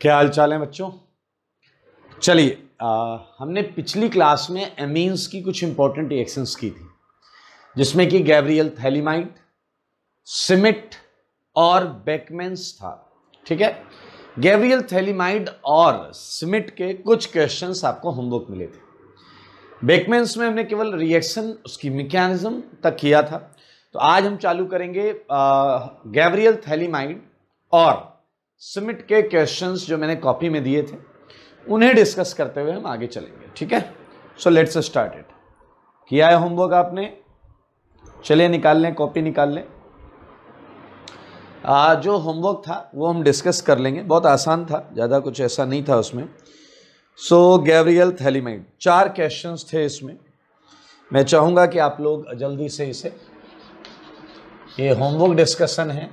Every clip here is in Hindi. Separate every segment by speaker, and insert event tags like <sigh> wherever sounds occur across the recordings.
Speaker 1: क्या हाल चाल है बच्चों चलिए हमने पिछली क्लास में एमीन्स की कुछ इंपॉर्टेंट रिएक्शंस की थी जिसमें कि गैब्रियल थैलीमाइट सिमिट और बेकमेंस था ठीक है गैब्रियल थैलीमाइड और सिमिट के कुछ क्वेश्चंस आपको होमवर्क मिले थे बेकमेंस में हमने केवल रिएक्शन उसकी मिकैनिज्म तक किया था तो आज हम चालू करेंगे गैब्रियल थैलीमाइड और सिमिट के क्वेश्चंस जो मैंने कॉपी में दिए थे उन्हें डिस्कस करते हुए हम आगे चलेंगे ठीक है सो लेट्स स्टार्ट इट किया है होमवर्क आपने चलिए निकाल लें कॉपी निकाल लें आ, जो होमवर्क था वो हम डिस्कस कर लेंगे बहुत आसान था ज़्यादा कुछ ऐसा नहीं था उसमें सो गैब्रियल थैलीमेड चार क्वेश्चन थे इसमें मैं चाहूँगा कि आप लोग जल्दी से इसे ये होमवर्क डिस्कशन है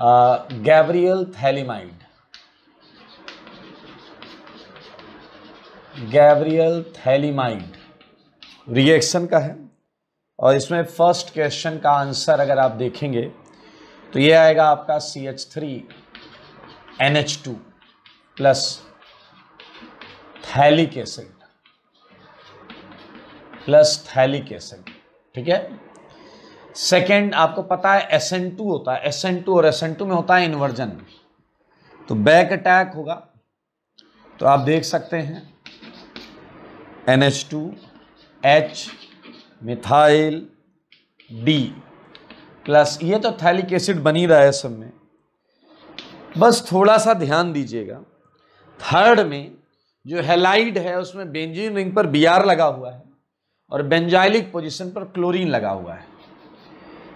Speaker 1: Gabriel phthalimide Gabriel phthalimide reaction का है और इसमें फर्स्ट क्वेश्चन का आंसर अगर आप देखेंगे तो ये आएगा आपका C H three N H two plus phthalic acid plus phthalic acid ठीक है सेकेंड आपको पता है एस टू होता है एस एन टू और एस एन टू में होता है इन्वर्जन तो बैक अटैक होगा तो आप देख सकते हैं N H two H methyl D plus ये तो थैलिक एसिड बनी रहा है सब में बस थोड़ा सा ध्यान दीजिएगा थर्ड में जो हेलाइड है उसमें बेंजीन रिंग पर बी लगा हुआ है और बेंजाइलिक पोजीशन पर क्लोरीन लगा हुआ है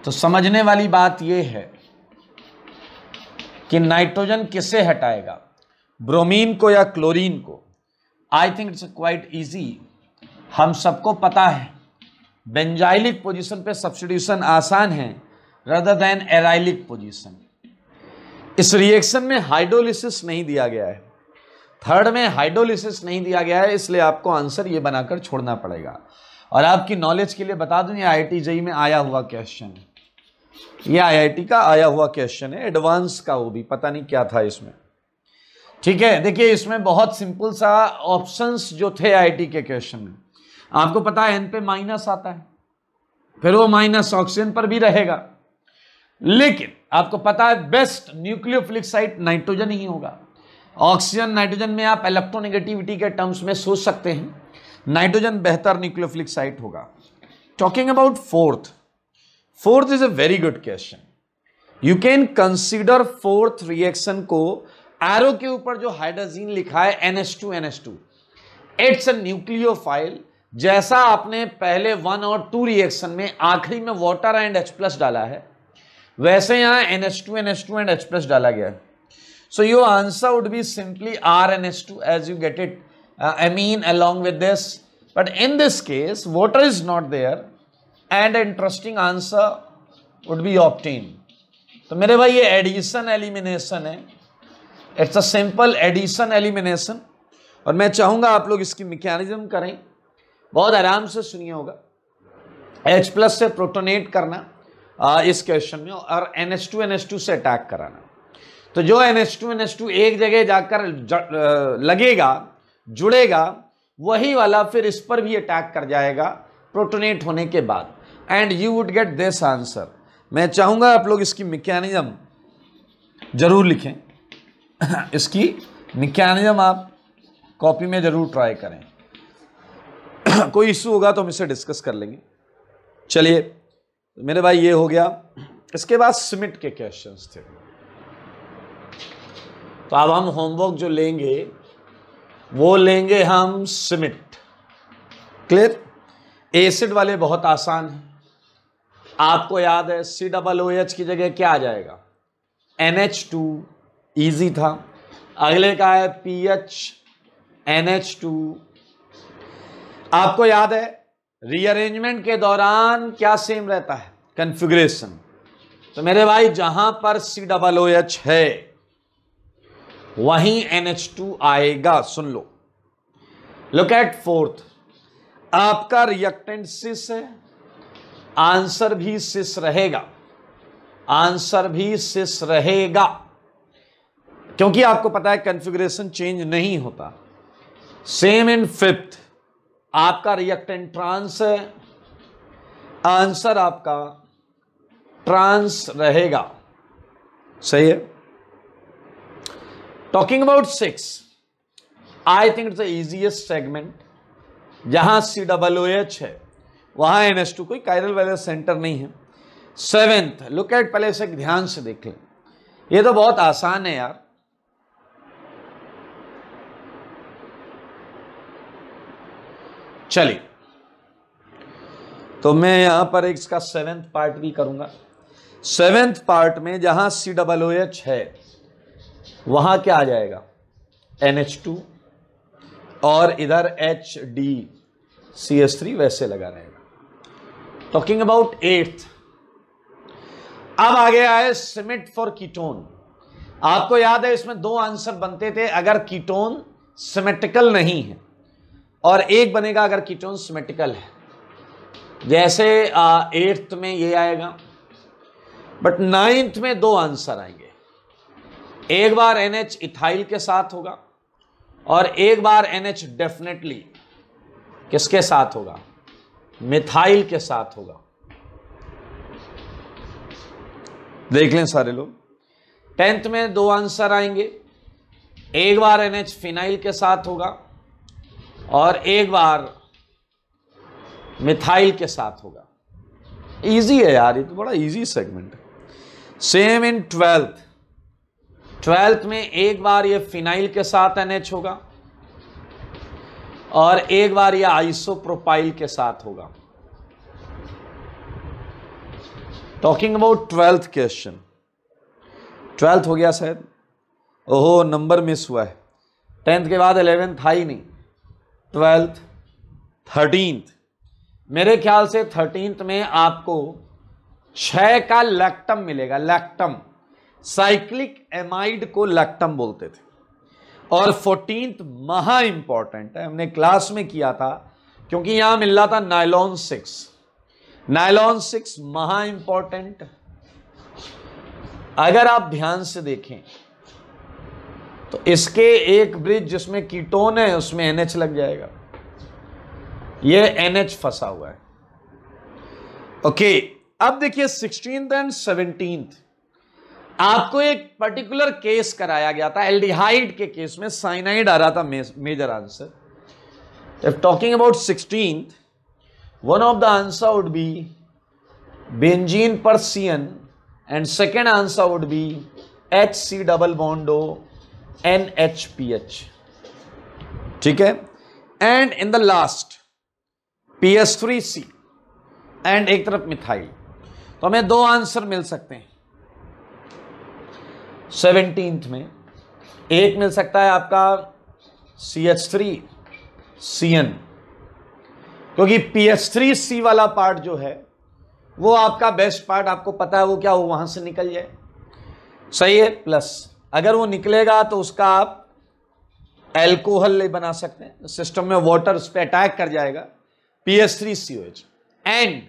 Speaker 1: तो समझने वाली बात यह है कि नाइट्रोजन किसे हटाएगा ब्रोमीन को या क्लोरीन को I think it's quite easy हम सबको पता है बेंजाइलिक पोजीशन पे सब्सटीट्यूशन आसान है रदर देन एराइलिक पोजीशन इस रिएक्शन में हाइड्रोलिसिस नहीं दिया गया है थर्ड में हाइड्रोलिसिस नहीं दिया गया है इसलिए आपको आंसर ये बनाकर छोड़ना पड़ेगा और आपकी नॉलेज के लिए बता दूं ये आई e में आया हुआ क्वेश्चन है ये आईआईटी का आया हुआ क्वेश्चन है एडवांस का वो भी पता नहीं क्या था इसमें ठीक है देखिए इसमें बहुत सिंपल सा ऑप्शंस जो थे आईआईटी के क्वेश्चन में आपको पता है एन पे माइनस आता है फिर वो माइनस ऑक्सीजन पर भी रहेगा लेकिन आपको पता है बेस्ट न्यूक्लियोफिलिक साइट नाइट्रोजन ही होगा ऑक्सीजन नाइट्रोजन में आप इलेक्ट्रोनिगेटिविटी के टर्म्स में सोच सकते हैं नाइट्रोजन बेहतर न्यूक्लियोफिलिक साइट होगा talking about fourth fourth is a very good question you can consider fourth reaction को एरो के ऊपर जो हाइड्रोजीन लिखा है NS two it's a nucleo जैसा आपने पहले वन और टू रिएक्शन में आखिरी में वाटर एंड एच प्लस डाला है वैसे यहां N H two N S two and H plus डाला गया है so your answer would be simply R N S two as you get it I mean along with this but in this case water is not there and interesting answer would be obtain तो मेरे भाई ये एडिशन एलिमिनेशन है it's a simple addition elimination और मैं चाहूँगा आप लोग इसकी मैकेनिज्म करें बहुत आराम से सुनिए होगा H प्लस से प्रोटोनेट करना आ, इस क्वेश्चन में और N NH2 two N two से अटैक कराना तो जो N NH2 two N to एक जगह जाकर ज, लगेगा जुड़ेगा वही वाला फिर इस पर भी अटैक कर जाएगा प्रोटोनेट होने के बाद and you would get this answer मैं चाहूंगा आप लोग इसकी मिकैनिज्म जरूर लिखें <coughs> इसकी मिकैनिज्म आप कॉपी में ज़रूर ट्राई करें <coughs> कोई इशू होगा तो हम इसे डिस्कस कर लेंगे चलिए मेरे भाई ये हो गया इसके बाद सिमिट के क्वेश्चंस थे तो अब हम होमवर्क जो लेंगे वो लेंगे हम सिमिट क्लियर एसिड वाले बहुत आसान हैं आपको याद है सी डबल ओ एच की जगह क्या आ जाएगा एन एच टू ईजी था अगले का है P H N H two आपको याद है रीअरेंजमेंट के दौरान क्या सेम रहता है कन्फिग्रेशन तो मेरे भाई जहां पर सी डबल ओ एच है वहीं एन एच टू आएगा सुन लो लुक एट फोर्थ आपका रिएक्टेंट सिस है आंसर भी सिस रहेगा आंसर भी सिस रहेगा क्योंकि आपको पता है कन्फिग्रेशन चेंज नहीं होता सेम इन फिफ्थ आपका रिएक्टेंट ट्रांस है आंसर आपका ट्रांस रहेगा सही है talking about six I think it's the easiest segment जहां सी डबल ओ एच है वहाँ एन एस टू कोई कायरल वायरल सेंटर नहीं है सेवेंथ लुक एट पहले इसे ध्यान से देख लें ये तो बहुत आसान है यार चलिए तो मैं यहां पर इसका सेवेंथ पार्ट भी करूंगा सेवेंथ पार्ट में जहां सी डबल ओ एच है वहां क्या आ जाएगा एन एच टू और इधर H D C S three वैसे लगा रहेगा टॉकिंग अबाउट एट्थ अब आ गया है सिमेंट फॉर कीटोन आपको याद है इसमें दो आंसर बनते थे अगर कीटोन सिमेट्रिकल नहीं है और एक बनेगा अगर कीटोन सिमेट्रिकल है जैसे एट्थ में ये आएगा बट नाइन्थ में दो आंसर आएंगे एक बार एन एच इथाइल के साथ होगा और एक बार एन एच डेफिनेटली किसके साथ होगा मिथाइल के साथ होगा देख लें सारे लोग टेंथ में दो आंसर आएंगे एक बार एनएच फिनाइल के साथ होगा और एक बार मिथाइल के साथ होगा इजी है यार ये तो बड़ा इजी सेगमेंट है सेम इन ट्वेल्थ ट्वेल्थ में एक बार ये फिनाइल के साथ एनएच होगा और एक बार यह आइसो प्रोपाइल के साथ होगा talking about twelfth question twelfth हो गया शायद ओहो नंबर मिस हुआ है टेंथ के बाद एलेवेंथ था ही नहीं ट्वेल्थ थर्टींथ मेरे ख्याल से थर्टींथ में आपको छ का लैक्टम मिलेगा लैक्टम साइक्लिक एमाइड को लैक्टम बोलते थे और फोर्टीन महा इंपॉर्टेंट है हमने क्लास में किया था क्योंकि यहां मिल रहा था नायलॉन सिक्स नायलॉन सिक्स महा इंपॉर्टेंट अगर आप ध्यान से देखें तो इसके एक ब्रिज जिसमें कीटोन है उसमें एनएच लग जाएगा ये एनएच फंसा हुआ है ओके अब देखिए सिक्सटींथ एंड सेवनटींथ आपको एक पर्टिकुलर केस कराया गया था एल्डिहाइड के केस में साइनाइड आ रहा था major answer if talking about sixteen one of the answer would be benzene persian and second answer would be H C double bond O N H P H ठीक है and in the last P S three C and एक तरफ मिथाइल तो हमें दो आंसर मिल सकते हैं सेवनटीन्थ में एक मिल सकता है आपका C H three C N क्योंकि पी एच थ्री सी वाला पार्ट जो है वो आपका बेस्ट पार्ट आपको पता है वो क्या हो वहां से निकल जाए सही है प्लस अगर वो निकलेगा तो उसका आप एल्कोहल ले बना सकते हैं सिस्टम में वाटर उस पर अटैक कर जाएगा P H three C O H and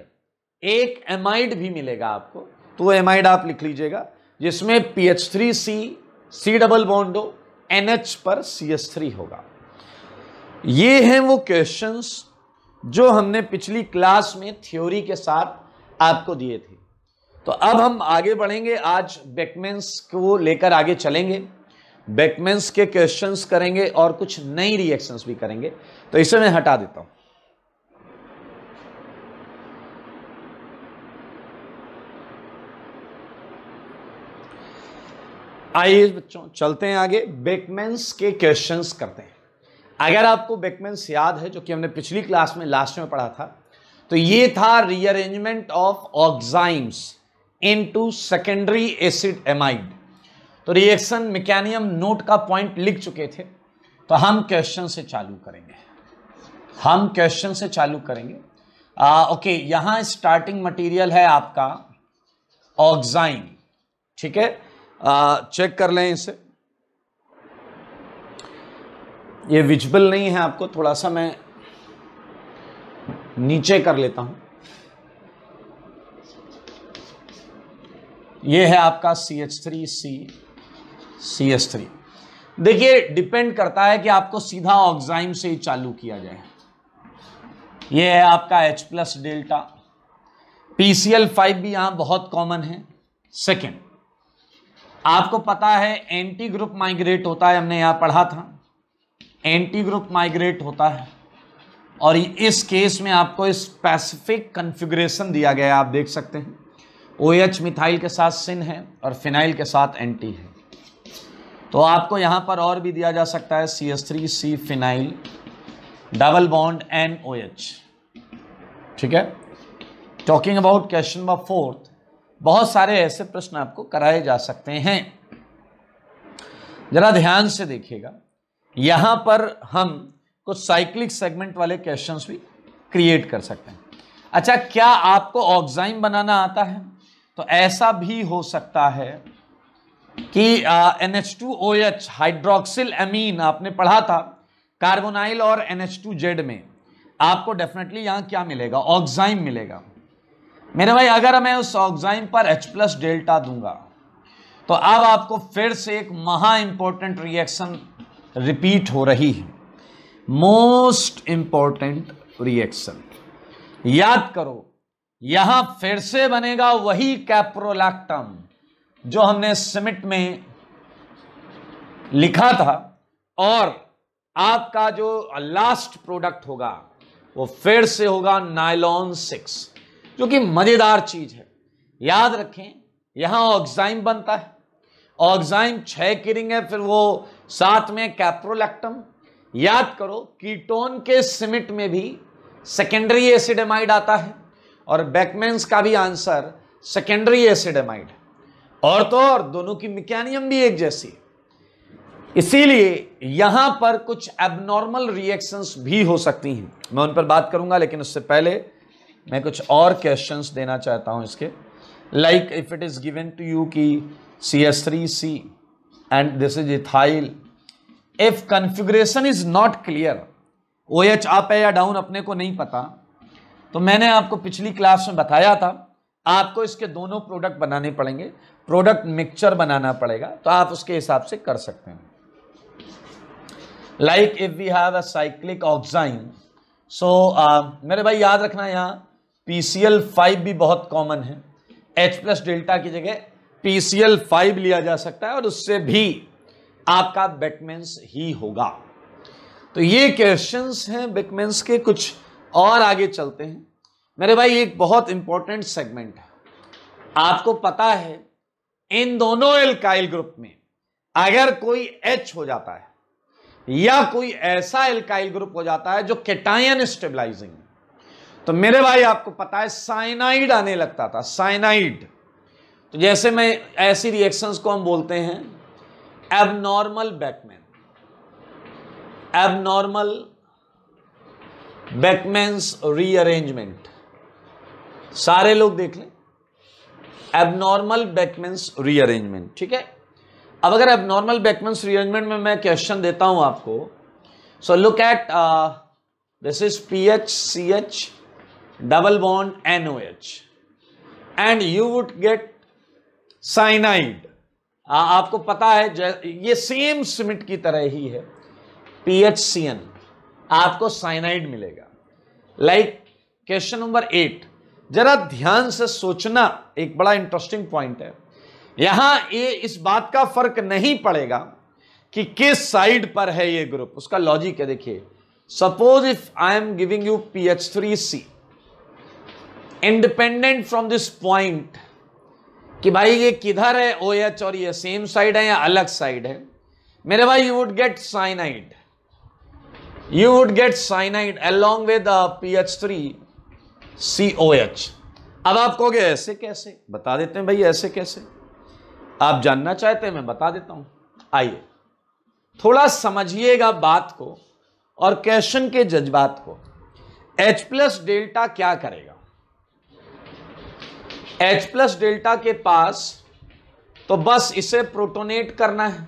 Speaker 1: एक एमाइड भी मिलेगा आपको तो एमाइड आप लिख लीजिएगा जिसमें P H three C C double bond O N H पर सी एस थ्री होगा ये हैं वो क्वेश्चंस जो हमने पिछली क्लास में थ्योरी के साथ आपको दिए थे तो अब हम आगे बढ़ेंगे आज बेकमेंस को लेकर आगे चलेंगे बेकमेंस के क्वेश्चंस करेंगे और कुछ नई रिएक्शंस भी करेंगे तो इसे मैं हटा देता हूँ आइए बच्चों चलते हैं आगे बेकमेंस के क्वेश्चंस करते हैं अगर आपको बेकमेंस याद है जो कि हमने पिछली क्लास में लास्ट में पढ़ा था तो ये था rearrangement of oximes into secondary acid amide तो रिएक्शन मैकेनियम नोट का पॉइंट लिख चुके थे तो हम क्वेश्चन से चालू करेंगे हम क्वेश्चन से चालू करेंगे आ, ओके यहां स्टार्टिंग मटेरियल है आपका ऑक्साइम ठीक है आ, चेक कर लें इसे ये विजिबल नहीं है आपको थोड़ा सा मैं नीचे कर लेता हूं ये है आपका C H three C C H three देखिए डिपेंड करता है कि आपको सीधा ऑक्साइम से ही चालू किया जाए यह है आपका H plus delta P C L five भी यहां बहुत कॉमन है सेकेंड आपको पता है एंटी ग्रुप माइग्रेट होता है हमने यहाँ पढ़ा था एंटी ग्रुप माइग्रेट होता है और इस केस में आपको स्पेसिफिक कन्फिग्रेशन दिया गया है आप देख सकते हैं ओ एच मिथाइल के साथ सिन है और फिनाइल के साथ एंटी है तो आपको यहाँ पर और भी दिया जा सकता है C S three C phenyl double bond N O H ठीक है talking about question number four बहुत सारे ऐसे प्रश्न आपको कराए जा सकते हैं जरा ध्यान से देखिएगा यहां पर हम कुछ साइक्लिक सेगमेंट वाले क्वेश्चन भी क्रिएट कर सकते हैं अच्छा क्या आपको ऑक्साइम बनाना आता है तो ऐसा भी हो सकता है कि N H two O H hydroxyl amine आपने पढ़ा था कार्बोनाइल और एन एच टू जेड में आपको डेफिनेटली यहां क्या मिलेगा ऑक्साइम मिलेगा मेरे भाई अगर मैं उस ऑक्साइम पर H प्लस डेल्टा दूंगा तो अब आपको फिर से एक महा इंपॉर्टेंट रिएक्शन रिपीट हो रही है मोस्ट इंपॉर्टेंट रिएक्शन याद करो यहां फिर से बनेगा वही कैप्रोलैक्टम जो हमने सिमिट में लिखा था और आपका जो लास्ट प्रोडक्ट होगा वो फिर से होगा नाइलॉन सिक्स जो कि मज़ेदार चीज़ है याद रखें यहां ऑक्साइम बनता है ऑक्साइम छः किरिंग है फिर वो साथ में कैप्रोलैक्टम याद करो कीटोन के सिमिट में भी सेकेंडरी एसिडेमाइड आता है और बैकमेंस का भी आंसर सेकेंडरी एसिडेमाइड और तो और दोनों की मिकैनियम भी एक जैसी है इसीलिए यहां पर कुछ एबनॉर्मल रिएक्शंस भी हो सकती हैं मैं उन पर बात करूंगा लेकिन उससे पहले मैं कुछ और क्वेश्चंस देना चाहता हूँ इसके like if it is given to you की C S three C and this is ethyl if configuration is not clear O H up है या डाउन अपने को नहीं पता तो मैंने आपको पिछली क्लास में बताया था आपको इसके दोनों प्रोडक्ट बनाने पड़ेंगे प्रोडक्ट मिक्सचर बनाना पड़ेगा तो आप उसके हिसाब से कर सकते हैं like if we have a cyclic oxime so मेरे भाई याद रखना यहां पी सी एल फाइव भी बहुत कॉमन है एच प्लस डेल्टा की जगह पी सी एल फाइव लिया जा सकता है और उससे भी आपका बेटमेंस ही होगा तो ये क्वेश्चंस हैं बेटमेंस के कुछ और आगे चलते हैं मेरे भाई एक बहुत इंपॉर्टेंट सेगमेंट है आपको पता है इन दोनों एल्काइल ग्रुप में अगर कोई एच हो जाता है या कोई ऐसा एल्काइल ग्रुप हो जाता है जो केटायन स्टेबलाइजिंग तो मेरे भाई आपको पता है साइनाइड आने लगता था साइनाइड तो जैसे मैं ऐसी रिएक्शंस को हम बोलते हैं abnormal Beckmann abnormal Beckmann's rearrangement सारे लोग देख लें एबनॉर्मल बैकमैन्स रीअरेंजमेंट ठीक है अब अगर एबनॉर्मल बैकमैन्स रीअरेंजमेंट में मैं क्वेश्चन देता हूं आपको so look at this is P H C H double bond NOH and you would get cyanide. Ah, आपको पता है ये सेम सिमिट की तरह ही है PHCN आपको साइनाइड मिलेगा लाइक क्वेश्चन नंबर एट जरा ध्यान से सोचना एक बड़ा इंटरेस्टिंग पॉइंट है यहां ये इस बात का फर्क नहीं पड़ेगा कि किस साइड पर है ये ग्रुप उसका लॉजिक है देखिए suppose if I am giving you P H three C independent from this point कि भाई ये किधर है ओ एच और ये सेम साइड है या अलग साइड है मेरे भाई you would get cyanide you would get cyanide along with P H three C O H अब आप कहोगे ऐसे कैसे बता देते हैं भाई ऐसे कैसे आप जानना चाहते हैं मैं बता देता हूं आइए थोड़ा समझिएगा बात को और क्वेश्चन के जज्बात को H प्लस डेल्टा क्या करेगा H प्लस डेल्टा के पास तो बस इसे प्रोटोनेट करना है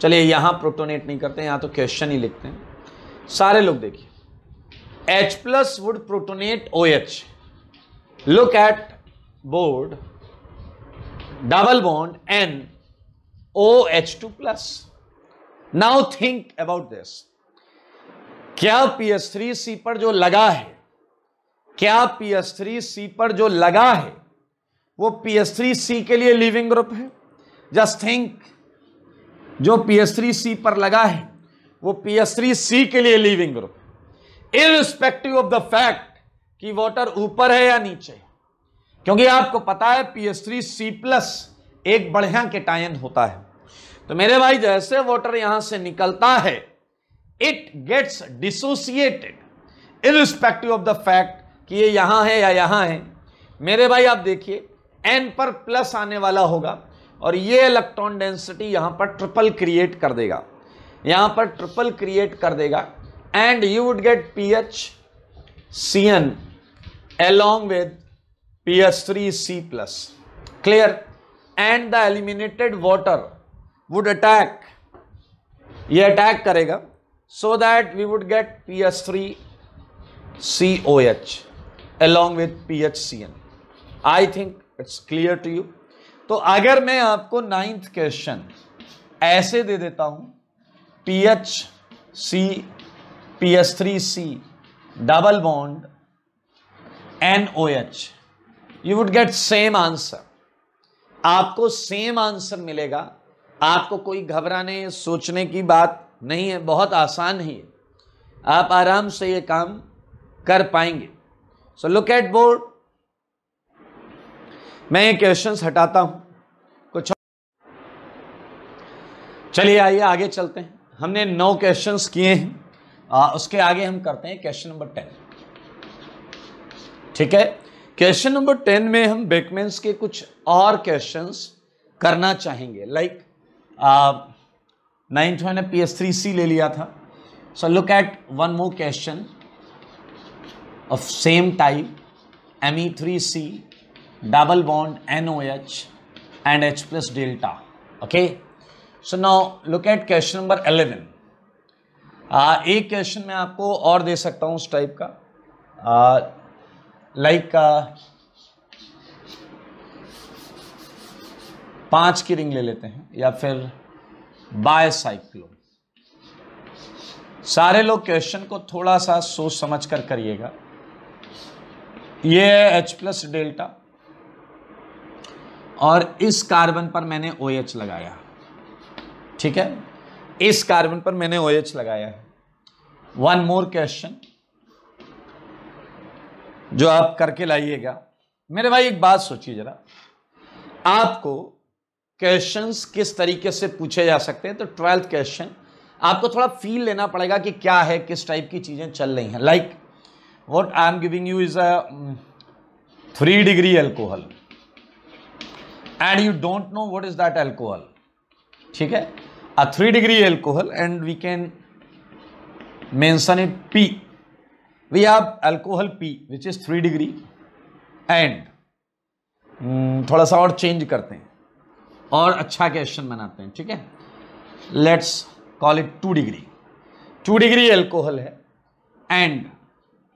Speaker 1: चलिए यहां प्रोटोनेट नहीं करते यहां तो क्वेश्चन ही लिखते हैं सारे लोग देखिए H plus would protonate O H look at board double bond N O H two plus now think about this क्या पी थ्री सी पर जो लगा है क्या पी एस थ्री सी पर जो लगा है वो पी एस थ्री सी के लिए लिविंग ग्रुप है जस्ट थिंक जो पी एस थ्री सी पर लगा है वो पी एस थ्री सी के लिए लिविंग ग्रुप है इरिस्पेक्टिव ऑफ द फैक्ट कि वाटर ऊपर है या नीचे क्योंकि आपको पता है P S three C plus एक बढ़िया केटायन होता है तो मेरे भाई जैसे वाटर यहां से निकलता है it gets dissociated irrespective of the fact कि ये यहाँ है या यहाँ है मेरे भाई आप देखिए एन पर प्लस आने वाला होगा और ये इलेक्ट्रॉन डेंसिटी यहाँ पर ट्रिपल क्रिएट कर देगा यहाँ पर ट्रिपल क्रिएट कर देगा and you would get P H C N along with P H three C plus clear and the eliminated water would attack ये अटैक करेगा so that we would get P H three C O H along with PHCN. I think it's clear to you. तो अगर मैं आपको नाइन्थ क्वेश्चन ऐसे दे देता हूं P H C P H three C double bond N O H you would get same answer आपको सेम आंसर मिलेगा आपको कोई घबराने सोचने की बात नहीं है बहुत आसान ही है आप आराम से ये काम कर पाएंगे सो लुक एट बोर्ड मैं ये क्वेश्चन हटाता हूं कुछ चलिए आइए आगे चलते हैं हमने नौ क्वेश्चंस किए हैं आ, उसके आगे हम करते हैं क्वेश्चन नंबर टेन ठीक है क्वेश्चन नंबर टेन में हम बेकमेंस के कुछ और क्वेश्चंस करना चाहेंगे लाइक नाइन्थ मैंने पी एस थ्री सी ले लिया था so look at one more question of same type Me3C, double bond NOH and H plus delta. Okay. So now look at question number 11. Uh, एक क्वेश्चन मैं आपको और दे सकता हूँ उस टाइप का लाइक uh, like, uh, पांच की रिंग ले लेते हैं या फिर बायसाइक्लो सारे लोग क्वेश्चन को थोड़ा सा सोच समझ कर करिएगा ये है एच प्लस डेल्टा और इस कार्बन पर मैंने ओ OH लगाया ठीक है इस कार्बन पर मैंने ओ OH लगाया है वन मोर क्वेश्चन जो आप करके लाइएगा मेरे भाई एक बात सोचिए जरा आपको क्वेश्चंस किस तरीके से पूछे जा सकते हैं तो ट्वेल्थ क्वेश्चन आपको थोड़ा फील लेना पड़ेगा कि क्या है किस टाइप की चीज़ें चल रही हैं like like, what i am giving you is a 3 degree alcohol and you don't know what is that alcohol ठीक है a 3 degree alcohol and we can mention it p we have alcohol p which is 3 degree and hmm, थोड़ा सा और चेंज करते हैं और अच्छा क्वेश्चन बनाते हैं ठीक है let's call it two degree two degree alcohol है एंड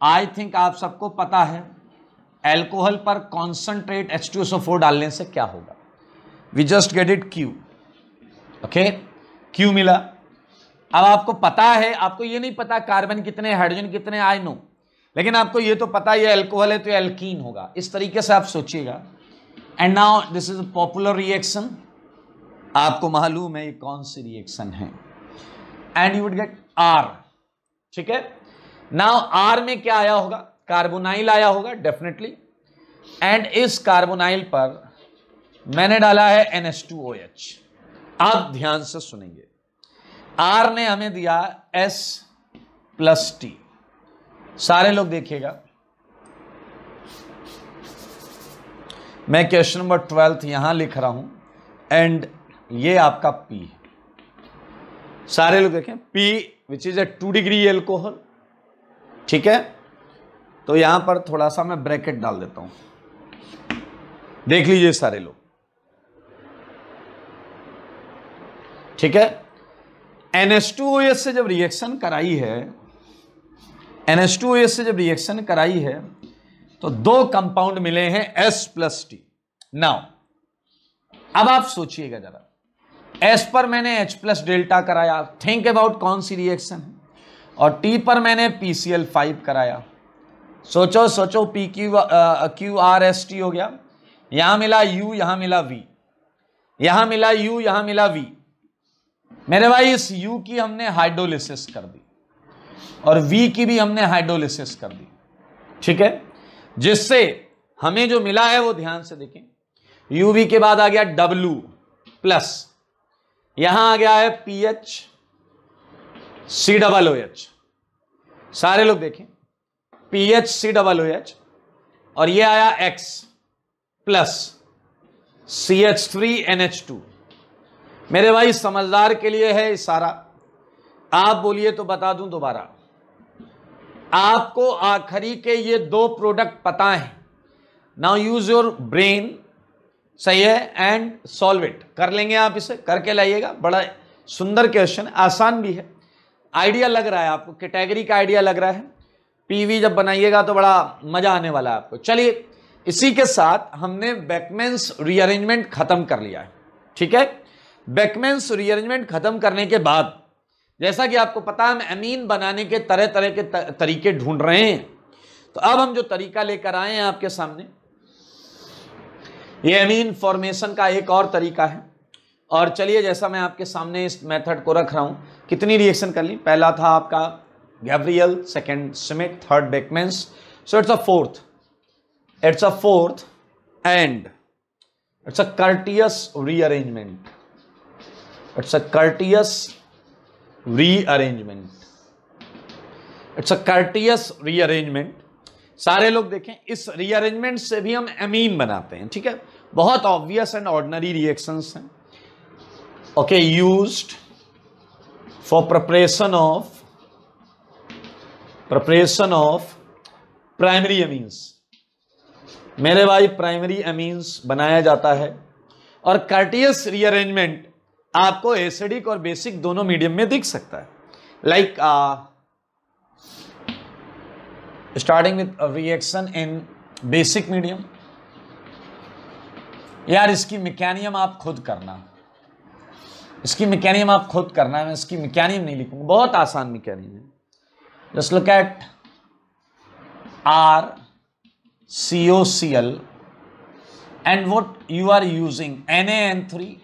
Speaker 1: आई थिंक आप सबको पता है एल्कोहल पर concentrate H two S O four डालने से क्या होगा we just get it Q okay Q मिला अब आपको पता है आपको ये नहीं पता कार्बन कितने हाइड्रोजन कितने आई नो लेकिन आपको ये तो पता ये एल्कोहल है तो एल्कीन होगा इस तरीके से आप सोचिएगा and now this is popular reaction आपको मालूम है ये कौन सी रिएक्शन है and you would get R ठीक है नाउ आर में क्या आया होगा कार्बोनाइल आया होगा डेफिनेटली एंड इस कार्बोनाइल पर मैंने डाला है N S two O H आप ध्यान से सुनेंगे आर ने हमें दिया एस प्लस टी सारे लोग देखिएगा मैं क्वेश्चन नंबर ट्वेल्थ यहां लिख रहा हूं एंड ये आपका पी है सारे लोग देखें P which is a two degree alcohol ठीक है तो यहां पर थोड़ा सा मैं ब्रैकेट डाल देता हूं देख लीजिए सारे लोग ठीक है एन से जब रिएक्शन कराई है एन से जब रिएक्शन कराई है तो दो कंपाउंड मिले हैं S प्लस टी नाउ अब आप सोचिएगा जरा S पर मैंने H प्लस डेल्टा कराया थिंक अबाउट कौन सी रिएक्शन है और टी पर मैंने पी सी एल फाइव कराया सोचो सोचो P Q Q R S T हो गया यहाँ मिला यू यहाँ मिला वी यहाँ मिला यू यहाँ मिला वी मेरे भाई इस यू की हमने हाइड्रोलिसिस कर दी और वी की भी हमने हाइड्रोलिसिस कर दी ठीक है जिससे हमें जो मिला है वो ध्यान से देखें यूवी के बाद आ गया डब्लू प्लस यहां आ गया है PH C double O H सारे लोग देखें P H C double O H और ये आया X plus C H three N H two मेरे भाई समझदार के लिए है इशारा आप बोलिए तो बता दूं दोबारा आपको आखिरी के ये दो प्रोडक्ट पता हैं नाउ यूज योर ब्रेन सही है एंड सॉल्व इट कर लेंगे आप इसे करके लाइएगा बड़ा सुंदर क्वेश्चन आसान भी है आइडिया लग रहा है आपको कैटेगरी का आइडिया लग रहा है पीवी जब बनाइएगा तो बड़ा मजा आने वाला है आपको चलिए इसी के साथ हमने बैकमेंस रीअरेंजमेंट खत्म कर लिया है ठीक है बैकमेंस रीअरेंजमेंट खत्म करने के बाद जैसा कि आपको पता है हम अमीन बनाने के तरह तरह के तरीके ढूंढ रहे हैं तो अब हम जो तरीका लेकर आए हैं आपके सामने ये अमीन फॉर्मेशन का एक और तरीका है और चलिए जैसा मैं आपके सामने इस मेथड को रख रहा हूँ कितनी रिएक्शन कर ली पहला था आपका Gabriel second Smith third Beckmann's so it's a fourth it's a fourth and it's a Curtius rearrangement it's a Curtius rearrangement it's a Curtius rearrangement सारे लोग देखें इस रीअरेंजमेंट से भी हम एमीन बनाते हैं ठीक है बहुत ऑब्वियस एंड ऑर्डनरी रिएक्शंस हैं okay used for preparation of preparation of primary amines मेरे भाई प्राइमरी अमीन्स बनाया जाता है और कार्टियस रीअरेंजमेंट आपको एसिडिक और बेसिक दोनों मीडियम में दिख सकता है like starting with reaction in basic medium यार इसकी मैकेनियम आप खुद करना इसकी मैकेनियम आप खुद करना है मैं इसकी मैकेनियम नहीं लिखूंगा बहुत आसान मैकेनियम है just look at R C O C L and what you are using N N three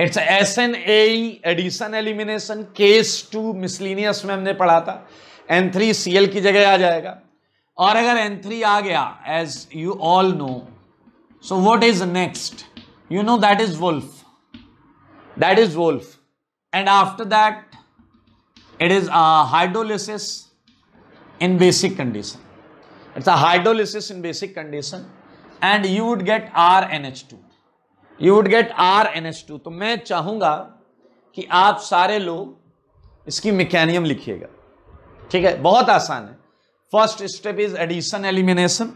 Speaker 1: it's S N addition elimination case two miscellaneous में हमने पढ़ा था एन थ्री सी एल की जगह आ जाएगा और अगर एन थ्री आ गया as you all know so what is next you know that is Wolf that is Wolf. And after that, it is a hydrolysis in basic condition. It's a hydrolysis in basic condition and you would get RNH2. You would get RNH2. तो मैं चाहूँगा कि आप सारे लोग इसकी मैकेनियम लिखिएगा ठीक है बहुत आसान है first step is addition elimination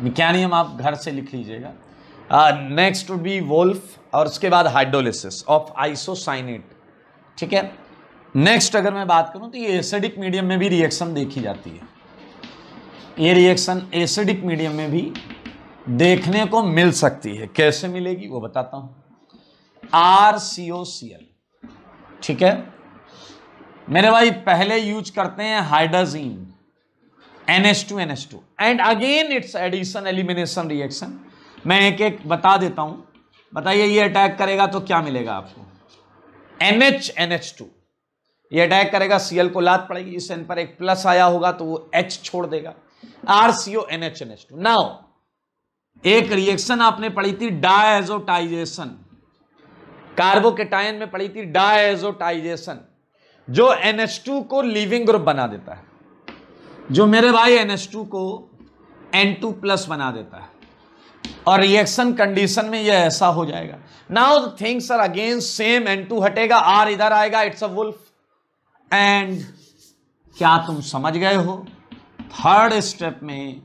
Speaker 1: मैकेनियम आप घर से लिख लीजिएगा नेक्स्ट वुड बी वोल्फ और उसके बाद हाइड्रोलिसिस ऑफ आइसोसाइनेट ठीक है नेक्स्ट अगर मैं बात करूं तो ये एसिडिक मीडियम में भी रिएक्शन देखी जाती है ये रिएक्शन एसिडिक मीडियम में भी देखने को मिल सकती है कैसे मिलेगी वो बताता हूं R C O C L ठीक है मेरे भाई पहले यूज करते हैं hydrogen NS two S two and again it's addition elimination reaction मैं एक एक बता देता हूं बताइए ये अटैक करेगा तो क्या मिलेगा आपको NH H N H two यह अटैक करेगा सीएल को लात पड़ेगी इस एन पर एक प्लस आया होगा तो वो एच छोड़ देगा R C O N H N H two now एक रिएक्शन आपने पढ़ी थी डाएजोटाइजेशन कार्बोकेटायन में पड़ी थी डाएजोटाइजेशन जो टू को लिविंग ग्रुप बना देता है
Speaker 2: जो मेरे भाई
Speaker 1: टू को एन टू प्लस बना देता है और रिएक्शन कंडीशन में ये ऐसा हो जाएगा now things are again same and two हटेगा आर इधर आएगा इट्स अ वुल्फ एंड क्या तुम समझ गए हो थर्ड स्टेप में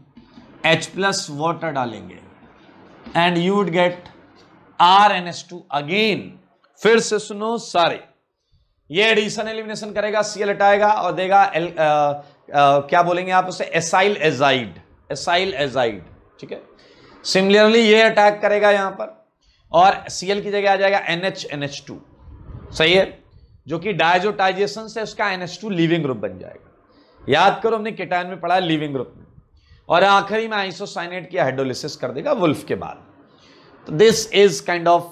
Speaker 1: एच प्लस वाटर डालेंगे and you would get R N S two again फिर से सुनो सारे ये एडिशन एलिमिनेशन करेगा सीएल हटाएगा और देगा एल, आ, आ, क्या बोलेंगे आप उसे एसाइल एजाइड एसाइल एजाइड ठीक है सिमिलरली ये अटैक करेगा यहां पर और सीएल की जगह आ जाएगा एनएच एनएच टू सही है जो कि डायजोटाइजेशन से उसका एनएच टू लिविंग ग्रुप बन जाएगा याद करो हमने किटाइन में पढ़ा लिविंग ग्रुप में और आखिरी में आइसोसाइनेट की हाइड्रोलिसिस कर देगा वुल्फ के बाद तो this is kind of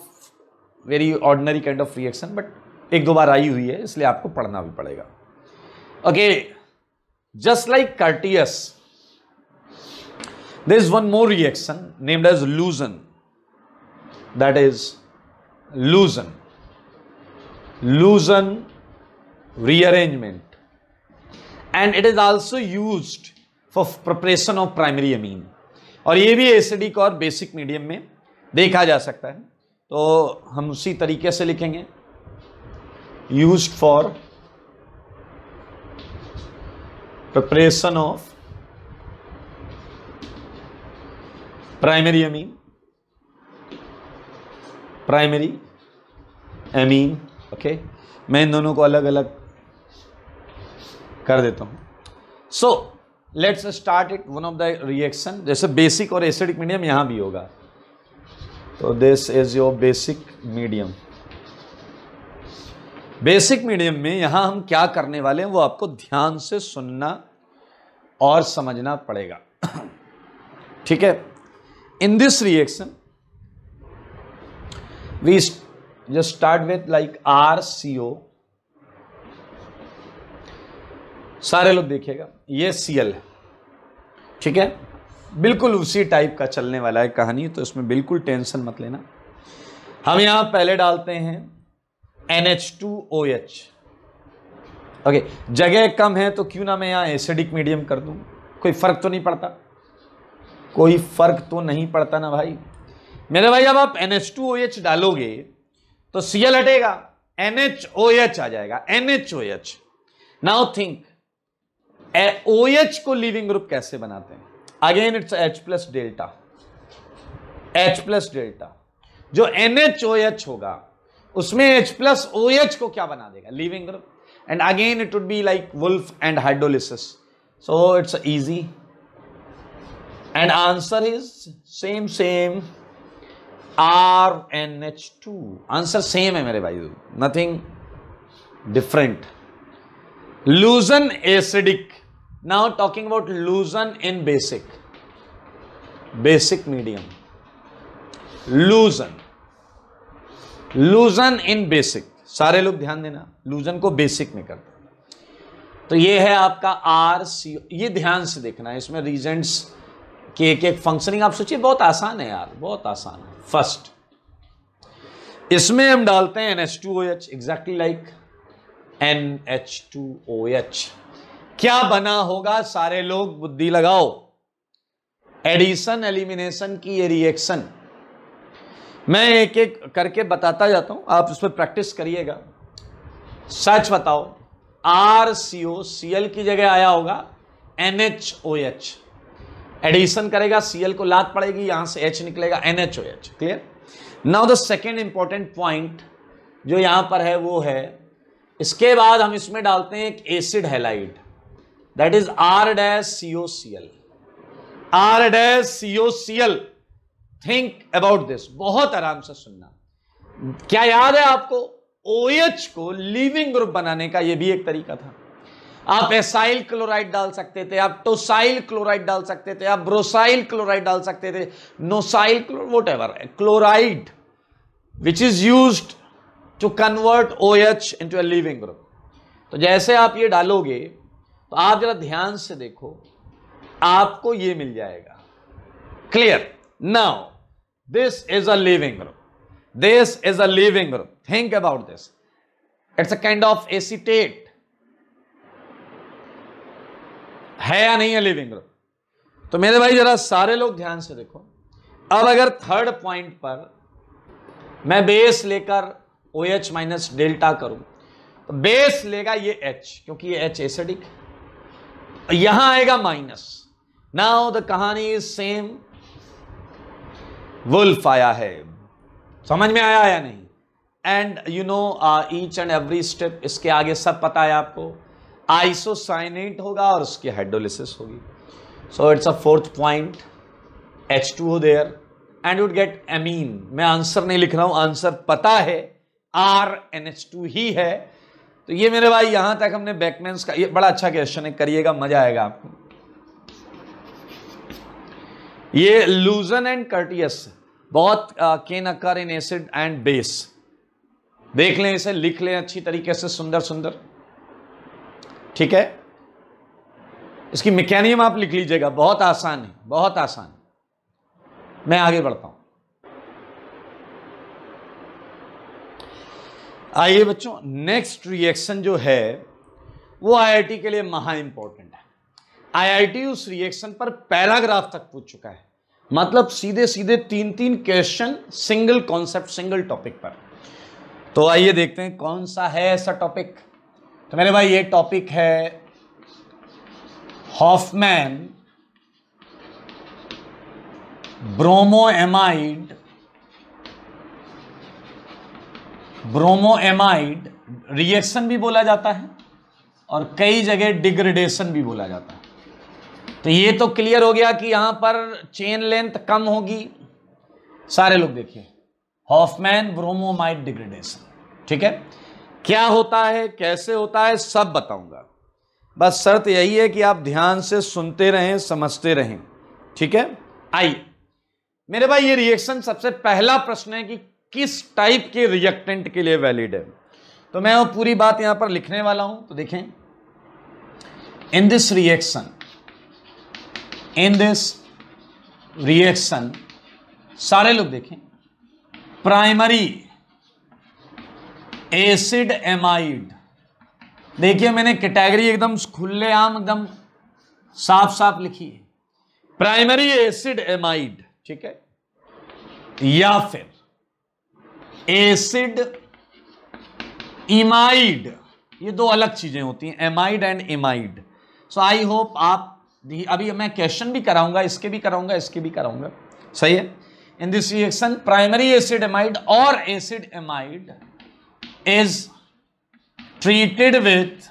Speaker 1: very ordinary kind of reaction but एक दो बार आई हुई है इसलिए आपको पढ़ना भी पड़ेगा okay just like Curtius There is one more reaction named as luzon. That is luzon. Luzon rearrangement. And it is also used for preparation of primary amine. और ये भी एसिडिक और बेसिक मीडियम में देखा जा सकता है तो हम उसी तरीके से लिखेंगे use for preparation of primary amine primary amine okay मैं इन दोनों को अलग अलग कर देता हूं so let's start it one of the reaction जैसे बेसिक और एसिडिक मीडियम यहां भी होगा तो this is your basic medium basic medium में यहां हम क्या करने वाले हैं वो आपको ध्यान से सुनना और समझना पड़ेगा <coughs> ठीक है in this reaction we just start with like RCO सारे लोग देखिएगा ये सीएल ठीक है बिल्कुल उसी टाइप का चलने वाला है कहानी तो इसमें बिल्कुल टेंशन मत लेना हम यहां पहले डालते हैं N two O H okay जगह कम है तो क्यों ना मैं यहां एसिडिक मीडियम कर दूँ कोई फर्क तो नहीं पड़ता कोई फर्क तो नहीं पड़ता ना भाई मेरे भाई अब आप NH2OH डालोगे तो Cl हटेगा NHOH आ जाएगा NHOH नाउ थिंक OH को लिविंग ग्रुप कैसे बनाते हैं again it's H plus delta H plus delta जो NHOH होगा उसमें H प्लस OH को क्या बना देगा leaving group and again it would be like Wolff and hydrolysis so it's easy and answer is same same R N H two answer same है मेरे भाई nothing different Lossen acidic now talking about Lossen in basic basic medium Lossen Lossen in basic सारे लोग ध्यान देना लूजन को बेसिक में कर तो ये है आपका आर सी ये ध्यान से देखना है इसमें रीजेंट्स कि एक एक फंक्शनिंग आप सोचिए बहुत आसान है यार बहुत आसान है फर्स्ट इसमें हम डालते हैं N H two O H exactly like N H two O H क्या बना होगा सारे लोग बुद्धि लगाओ एडिशन एलिमिनेशन की ये रिएक्शन मैं एक एक करके बताता जाता हूं आप उस पर प्रैक्टिस करिएगा सच बताओ are C O C L की जगह आया होगा N H O H addition करेगा सीएल को लात पड़ेगी यहां से एच निकलेगा NH clear now the second important point जो यहां पर है वो है इसके बाद हम इसमें डालते हैं एक acid halide that is R dash CO C L R dash CO C L think about this बहुत आराम से सुनना क्या याद है आपको ओ OH को लिविंग ग्रुप बनाने का यह भी एक तरीका था आप एसाइल क्लोराइड डाल सकते थे आप टोसाइल क्लोराइड डाल सकते थे आप ब्रोसाइल क्लोराइड डाल सकते थे nosyl whatever chloride which is use to convert O H to a leaving group तो जैसे आप ये डालोगे तो आप जरा ध्यान से देखो आपको ये मिल जाएगा clear now this is a leaving group this is a leaving group think about this it's a kind of acetate है या नहीं है लिविंग रूम तो मेरे भाई जरा सारे लोग ध्यान से देखो अब अगर थर्ड पॉइंट पर मैं बेस लेकर ओ एच माइनस डेल्टा करूं तो बेस लेगा ये एच क्योंकि ये एच एसिडिक यहां आएगा माइनस नाउ द कहानी इज सेम वुल्फ आया है समझ में आया या नहीं and you know each and every step इसके आगे सब पता है आपको आइसोसाइनेट होगा और उसकी हाइड्रोलिसिस होगी so it's a fourth point H two O there and would get amine मैं आंसर नहीं लिख रहा हूं आंसर पता है आर एन एच टू ही है तो ये मेरे भाई यहां तक हमने बैकमेंस का ये बड़ा अच्छा क्वेश्चन है करिएगा मजा आएगा आपको ये लूजन एंड कर्टियस बहुत can occur in acid and base देख लें इसे लिख लें अच्छी तरीके से सुंदर सुंदर ठीक है इसकी मैकेनियम आप लिख लीजिएगा बहुत आसान है बहुत आसान है मैं आगे बढ़ता हूं आइए बच्चों नेक्स्ट रिएक्शन जो है वो आईआईटी के लिए महा इंपॉर्टेंट है आईआईटी उस रिएक्शन पर पैराग्राफ तक पूछ चुका है मतलब सीधे सीधे तीन तीन question single concept single topic पर तो आइए देखते हैं कौन सा है ऐसा टॉपिक तो मेरे भाई ये टॉपिक है हॉफमैन ब्रोमोएमाइड ब्रोमोएमाइड रिएक्शन भी बोला जाता है और कई जगह डिग्रेडेशन भी बोला जाता है तो ये तो क्लियर हो गया कि यहां पर चेन लेंथ कम होगी सारे लोग देखिए हॉफमैन ब्रोमोमाइड डिग्रेडेशन ठीक है क्या होता है कैसे होता है सब बताऊंगा बस शर्त यही है कि आप ध्यान से सुनते रहें समझते रहें ठीक है आइए मेरे भाई ये रिएक्शन सबसे पहला प्रश्न है कि किस टाइप के रिएक्टेंट के लिए वैलिड है तो मैं वो पूरी बात यहां पर लिखने वाला हूं तो देखें in this reaction in this reaction सारे लोग देखें प्राइमरी एसिड एमाइड देखिए मैंने कैटेगरी एकदम खुलेआम एकदम साफ साफ लिखी है प्राइमरी एसिड एमाइड ठीक है या फिर एसिड इमाइड ये दो अलग चीजें होती हैं amide and imide so I hope आप अभी मैं क्वेश्चन भी कराऊंगा इसके भी कराऊंगा इसके भी कराऊंगा सही है in this reaction primary acid amide और acid amide treated with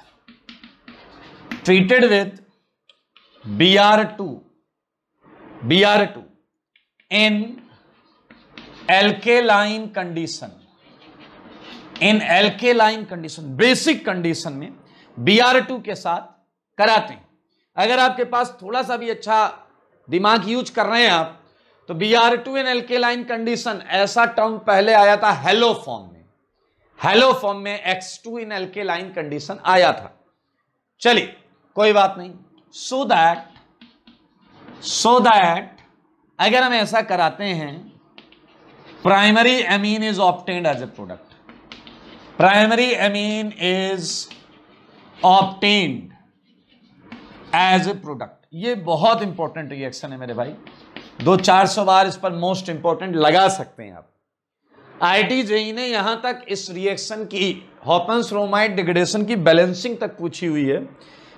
Speaker 1: treated with B R two B R two in alkaline condition in condition basic condition में बी आर टू के साथ कराते हैं अगर आपके पास थोड़ा सा भी अच्छा दिमाग यूज कर रहे हैं आप तो B R two alkaline condition ऐसा टर्म पहले आया था हेलो फॉर्म हेलो फॉर्म में X two in alkaline condition आया था चलिए कोई बात नहीं सो दैट सो दैट अगर हम ऐसा कराते हैं primary amine is obtained as a product primary amine is obtained as a product ये बहुत इंपॉर्टेंट रिएक्शन है मेरे भाई दो चार सौ बार इस पर मोस्ट इंपॉर्टेंट लगा सकते हैं आप आईटी जेई ने यहां तक इस रिएक्शन की हॉपन्स रोमाइट डिग्रेडेशन की बैलेंसिंग तक पूछी हुई है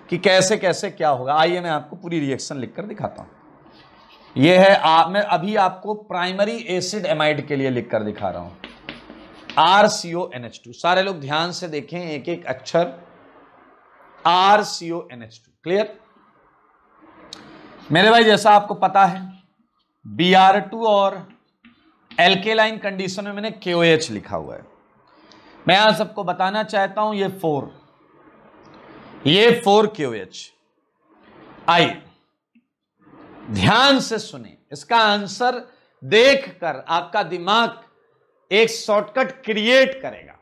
Speaker 1: कि कैसे कैसे क्या होगा आइए मैं आपको पूरी रिएक्शन लिखकर दिखाता हूं यह है आ, मैं अभी आपको प्राइमरी एसिड एमाइड के लिए लिखकर दिखा रहा हूं R C O N H two सारे लोग ध्यान से देखें एक एक अक्षर R C O N H two clear मेरे भाई जैसा आपको पता है बी आर टू और एल्केलाइन कंडीशन में मैंने के एच लिखा हुआ है मैं आप सबको बताना चाहता हूं ये फोर ये फोर के एच ध्यान से सुने इसका आंसर देखकर आपका दिमाग एक शॉर्टकट क्रिएट करेगा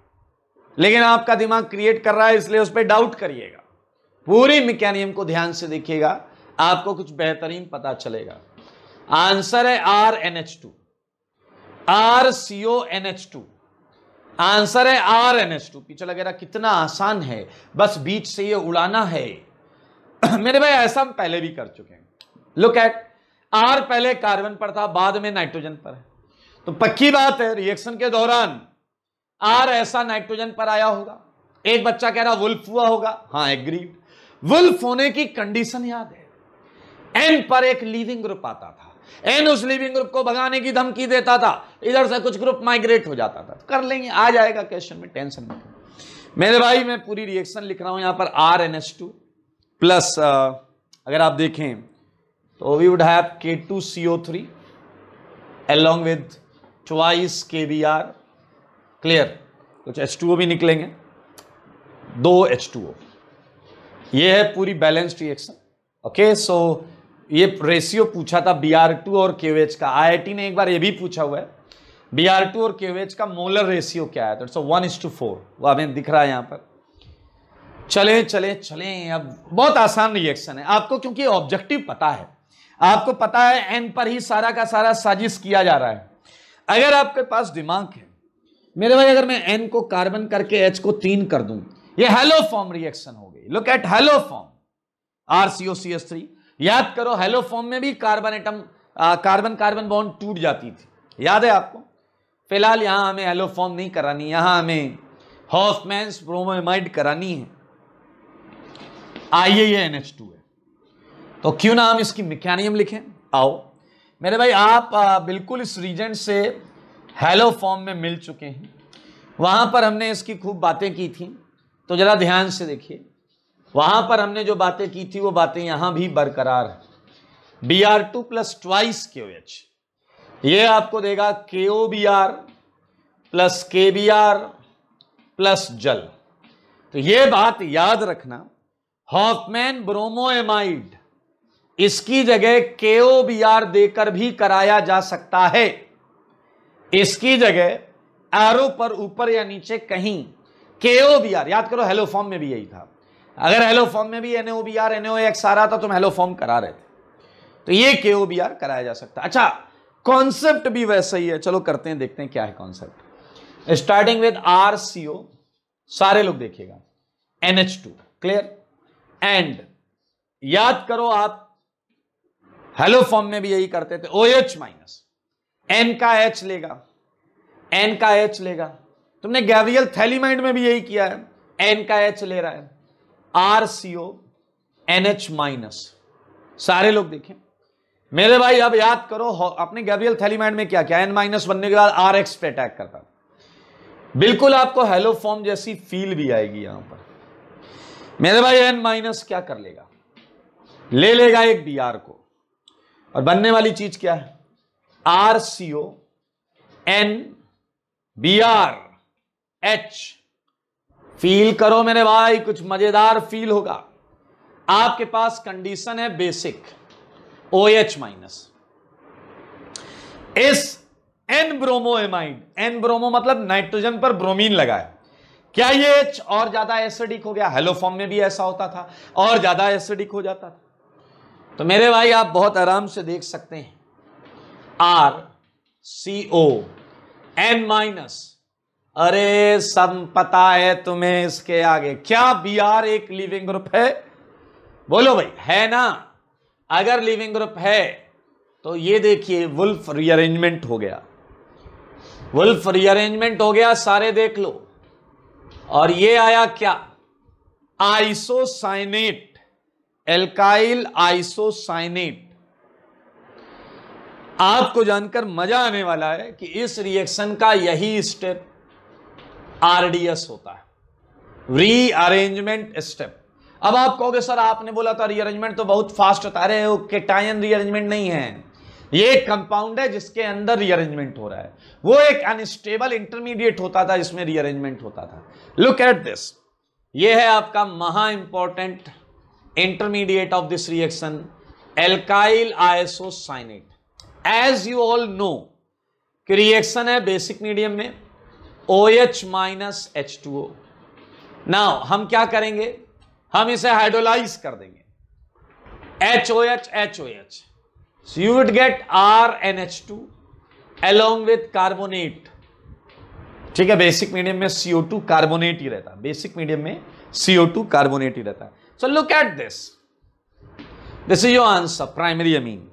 Speaker 1: लेकिन आपका दिमाग क्रिएट कर रहा है इसलिए उस पर डाउट करिएगा पूरी मैकेनिज्म को ध्यान से देखिएगा आपको कुछ बेहतरीन पता चलेगा आंसर है R N H two R C O N H two answer है आर एन एच टू पीछे लगेरा कितना आसान है बस बीच से ये उड़ाना है <clears throat> मेरे भाई ऐसा हम पहले भी कर चुके हैं लुक एट आर पहले कार्बन पर था बाद में नाइट्रोजन पर है तो पक्की बात है रिएक्शन के दौरान आर ऐसा नाइट्रोजन पर आया होगा एक बच्चा कह रहा वुल्फ हुआ होगा हाँ एग्रीड वुल्फ होने की कंडीशन याद है एन पर एक लीविंग ग्रुप आता था एंड उस लिविंग ग्रुप को भगाने की धमकी देता था इधर से कुछ ग्रुप माइग्रेट हो जाता था तो कर लेंगे आ जाएगा क्वेश्चन में टेंशन मत मेरे भाई मैं पूरी रिएक्शन लिख रहा हूं यहां पर R N S two plus अगर आप देखें तो we would have K two C O three along with twice K B R clear कुछ एच टू ओ भी निकलेंगे दो एच टू ओ ये है पूरी बैलेंस्ड रिएक्शन ओके सो ये रेशियो पूछा था बी आर टू और के का आई ने एक बार ये भी पूछा हुआ है बी आर टू और के का मोलर रेशियो क्या है तो it's one is to four वो हमें दिख रहा है यहाँ पर चले चले चले अब बहुत आसान रिएक्शन है आपको क्योंकि ऑब्जेक्टिव पता है आपको पता है एन पर ही सारा का सारा साजिश किया जा रहा है अगर आपके पास दिमाग है मेरे भाई अगर मैं एन को कार्बन करके एच को तीन कर दूं ये हेलो फॉर्म रिएक्शन हो गई look at haloform R C O C S three याद करो हेलो फॉर्म में भी carbon atom carbon carbon bond टूट जाती थी याद है आपको फिलहाल यहां हमें हेलो फॉर्म नहीं करानी यहां हमें हॉफमैन प्रोमोमाइड करानी है आइए ये एन एच टू है तो क्यों ना हम इसकी मिकानियम लिखें आओ मेरे भाई आप आ, बिल्कुल इस रीजेंट से हेलो फॉर्म में मिल चुके हैं वहां पर हमने इसकी खूब बातें की थी तो ज़रा ध्यान से देखिए वहां पर हमने जो बातें की थी वो बातें यहां भी बरकरार है B R two plus twice K O H ये आपको देगा K O B R plus K B R plus जल तो ये बात याद रखना हॉफमैन ब्रोमोएमाइड इसकी जगह के ओ बी आर देकर भी कराया जा सकता है इसकी जगह एरो पर ऊपर या नीचे कहीं के ओ बी आर याद करो हेलो फॉर्म में भी यही था अगर हेलो फॉर्म में भी N O B R N O X आ रहा था तो हेलो फॉर्म करा रहे थे तो ये के ओ बी आर कराया जा सकता अच्छा कॉन्सेप्ट भी वैसा ही है चलो करते हैं देखते हैं क्या है concept starting with R C O सारे लोग देखिएगा N H two clear and याद करो आप हेलो फॉर्म में भी यही करते थे ओ एच माइनस एन का एच लेगा एन का एच लेगा तुमने गैब्रियल थैलीमाइंड में भी यही किया है एन का एच ले रहा है R C O N H minus सारे लोग देखें मेरे भाई अब याद करो अपने गैब्रियल थैलीमैंड में क्या क्या एन माइनस बनने के बाद आर एक्स पे अटैक करता बिल्कुल आपको हेलो फॉर्म जैसी फील भी आएगी यहां पर मेरे भाई एन माइनस क्या कर लेगा ले लेगा एक बी आर को और बनने वाली चीज क्या है R C O N B R H feel करो मेरे भाई कुछ मजेदार फील होगा आपके पास कंडीशन है basic O H minus S N bromo amide N bromo मतलब नाइट्रोजन पर ब्रोमीन लगा है क्या ये एच और ज्यादा एसिडिक हो गया हेलोफॉर्म में भी ऐसा होता था और ज्यादा एसिडिक हो जाता था तो मेरे भाई आप बहुत आराम से देख सकते हैं R C O N minus अरे सब पता है तुम्हें इसके आगे क्या बी आर एक लिविंग ग्रुप है बोलो भाई है ना अगर लिविंग ग्रुप है तो ये देखिए वुल्फ रीअरेंजमेंट हो गया वुल्फ रीअरेंजमेंट हो गया सारे देख लो और ये आया क्या आइसोसाइनेट एल्काइल आइसोसाइनेट आपको जानकर मजा आने वाला है कि इस रिएक्शन का यही स्टेप आरडीएस होता है रीअरेंजमेंट स्टेप अब आप कहोगे सर आपने बोला था रीअरेंजमेंट तो बहुत फास्ट होता है केटायन रीअरेंजमेंट नहीं है ये एक कंपाउंड है जिसके अंदर रीअरेंजमेंट हो रहा है वो एक अनस्टेबल इंटरमीडिएट होता था जिसमें रीअरेंजमेंट होता था लुक एट दिस ये है आपका महा important intermediate of this reaction alkyl isocyanate as you all know कि रिएक्शन है बेसिक मीडियम में O H minus H two O now हम क्या करेंगे हम इसे हाइड्रोलाइज कर देंगे H O H H O H so you would get R N H two along with carbonate ठीक है बेसिक मीडियम में सीओ टू कार्बोनेट ही रहता है बेसिक मीडियम में सीओ टू कार्बोनेट ही रहता है so look at this this is your answer primary amine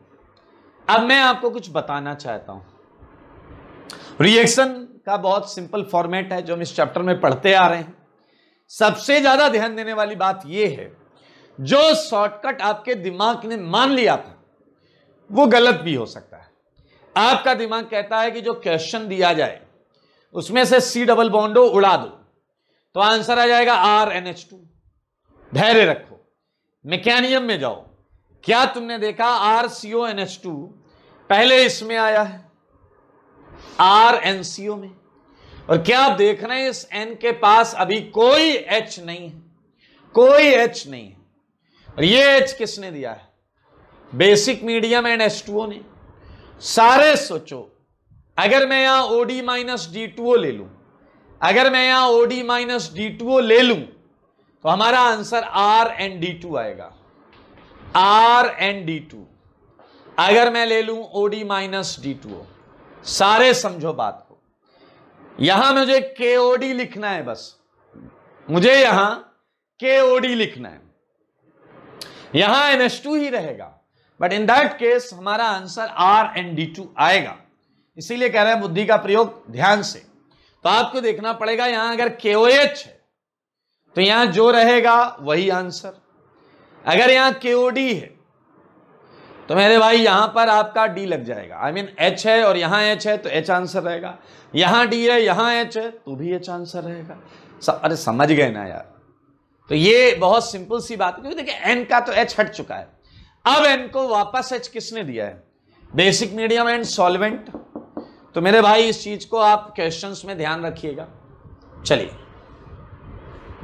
Speaker 1: अब मैं आपको कुछ बताना चाहता हूं रिएक्शन का बहुत सिंपल फॉर्मेट है जो हम इस चैप्टर में पढ़ते आ रहे हैं सबसे ज्यादा ध्यान देने वाली बात यह है जो शॉर्टकट आपके दिमाग ने मान लिया था वो गलत भी हो सकता है आपका दिमाग कहता है कि जो क्वेश्चन दिया जाए उसमें से सी डबल बॉन्डो उड़ा दो तो आंसर आ जाएगा आर एन एच टू धैर्य रखो मैकेनियम में जाओ क्या तुमने देखा R C O N H two पहले इसमें आया है आर एन सी ओ में और क्या आप देख रहे हैं इस एन के पास अभी कोई एच नहीं है कोई एच नहीं है और ये एच किसने दिया है basic medium and S two O ने सारे सोचो अगर मैं यहां OD minus D two O ले लूं अगर मैं यहां OD minus D two O ले लूं तो हमारा answer R N D two आएगा आर एन डी टू अगर मैं ले लूं OD minus D two O सारे समझो बात को यहां मुझे के ओडी लिखना है बस मुझे यहां के ओडी लिखना है यहां एन एस टू ही रहेगा बट इन दैट केस हमारा answer R N D two आएगा इसीलिए कह रहे हैं बुद्धि का प्रयोग ध्यान से तो आपको देखना पड़ेगा यहां अगर के ओ एच है तो यहां जो रहेगा वही आंसर अगर यहां के ओडी है तो मेरे भाई यहां पर आपका डी लग जाएगा आई मीन एच है और यहां एच है तो एच आंसर रहेगा यहाँ डी है यहां एच है तो भी एच आंसर रहेगा अरे समझ गए ना यार तो ये बहुत सिंपल सी बात है क्योंकि देखिए एन का तो एच हट चुका है अब एन को वापस एच किसने दिया है बेसिक मीडियम एंड सॉल्वेंट तो मेरे भाई इस चीज को आप क्वेश्चंस में ध्यान रखिएगा चलिए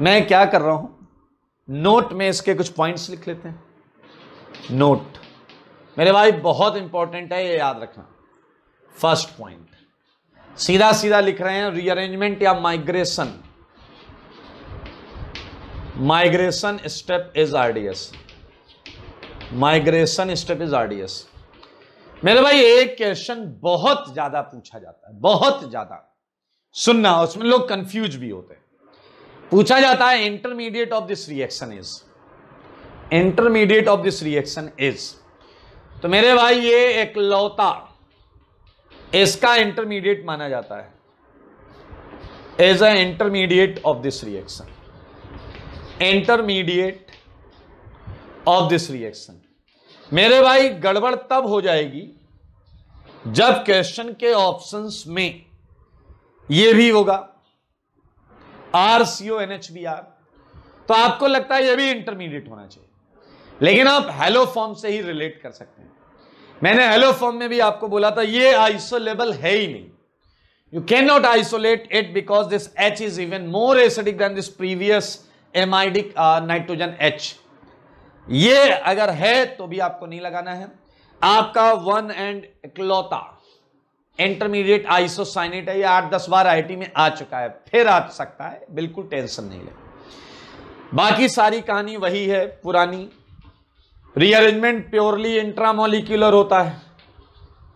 Speaker 1: मैं क्या कर रहा हूं नोट में इसके कुछ पॉइंट्स लिख लेते हैं नोट मेरे भाई बहुत इंपॉर्टेंट है ये याद रखना फर्स्ट पॉइंट सीधा सीधा लिख रहे हैं रीअरेंजमेंट या migration migration step is RDS migration step is RDS मेरे भाई एक क्वेश्चन बहुत ज्यादा पूछा जाता है बहुत ज्यादा सुनना उसमें लोग कंफ्यूज भी होते हैं पूछा जाता है intermediate of this reaction is intermediate of this reaction is तो मेरे भाई ये एक लौता इसका इंटरमीडिएट माना जाता है as a intermediate of this reaction intermediate of this reaction मेरे भाई गड़बड़ तब हो जाएगी जब क्वेश्चन के ऑप्शंस में ये भी होगा R C O N H B R तो आपको लगता है ये भी इंटरमीडिएट होना चाहिए लेकिन आप हेलो फॉर्म से ही रिलेट कर सकते हैं मैंने हेलो फॉर्म में भी आपको बोला था ये आइसोलेबल है ही नहीं you can not isolate it because this H is even more acidic than this previous amidic nitrogen H ये अगर है तो भी आपको नहीं लगाना है आपका वन एंड इकलौता इंटरमीडिएट आइसोसाइनेट है ये आठ दस बार आईटी में आ चुका है फिर आ सकता है बिल्कुल टेंशन नहीं ले बाकी सारी कहानी वही है पुरानी रीअरेंजमेंट प्योरली इंट्रामोलिक्यूलर होता है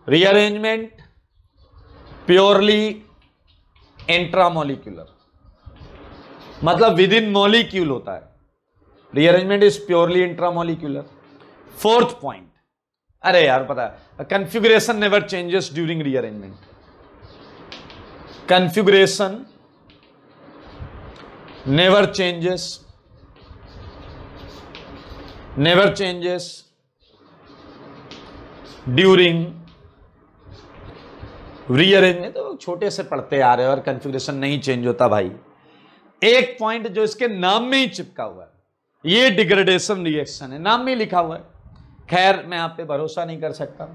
Speaker 1: रीअरेंजमेंट प्योरली इंट्रामोलिक्यूलर मतलब विद इन मॉलिक्यूल होता है rearrangement is purely intramolecular fourth point अरे यार पता है configuration never changes during rearrangement configuration never changes never changes during rearrangement तो छोटे से पढ़ते आ रहे हो और कंफ्यूगेशन नहीं चेंज होता भाई एक पॉइंट जो इसके नाम में ही चिपका हुआ है ये डिग्रेडेशन रिएक्शन है नाम में लिखा हुआ है खैर मैं आप पे भरोसा नहीं कर सकता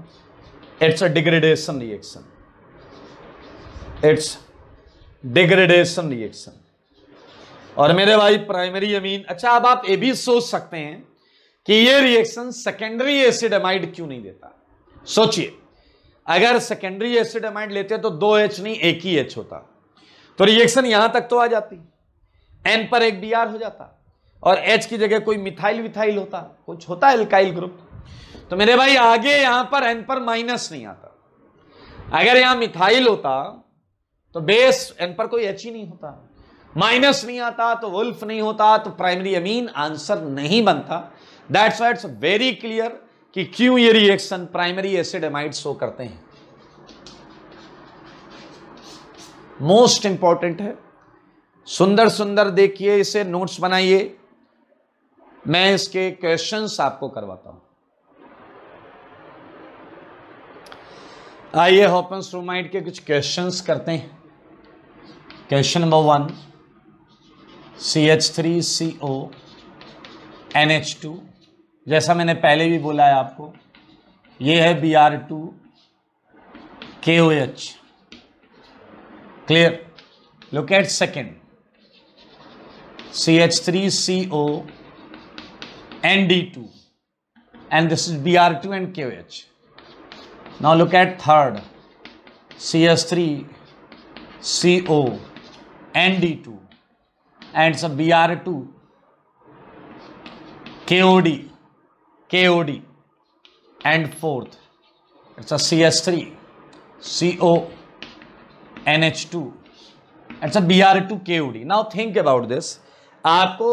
Speaker 1: it's a degradation reaction it's degradation reaction और मेरे भाई प्राइमरी अमीन अच्छा अब आप ये भी सोच सकते हैं कि ये रिएक्शन सेकेंडरी एसिड एमाइड क्यों नहीं देता सोचिए अगर सेकेंडरी एसिड एमाइड लेते तो दो एच नहीं एक ही एच होता तो रिएक्शन यहां तक तो आ जाती एन पर एक बी हो जाता और एच की जगह कोई मिथाइल विथाइल होता कुछ होता एल्काइल ग्रुप तो मेरे भाई आगे यहां पर एन पर माइनस नहीं आता अगर यहां मिथाइल होता तो बेस एन पर कोई एच ही नहीं होता माइनस नहीं आता तो वुल्फ नहीं होता तो प्राइमरी अमीन आंसर नहीं बनता that's why it's very clear कि क्यों ये reaction primary acid amide show करते हैं मोस्ट इंपॉर्टेंट है सुंदर सुंदर देखिए इसे नोट्स बनाइए मैं इसके क्वेश्चंस आपको करवाता हूं आइए होपन स्ट्रोमाइड के कुछ क्वेश्चंस करते हैं question number one C H three C O N H two जैसा मैंने पहले भी बोला है आपको ये है B R two K O H clear locate second C H three C O N D two and this is B R two and K O H now locate third C H three C O N D two and सब B R two K O D K O D and fourth it's C S three KOD and fourth it's a CS3 CO NH2 it's a Br2 KOD now think about this आपको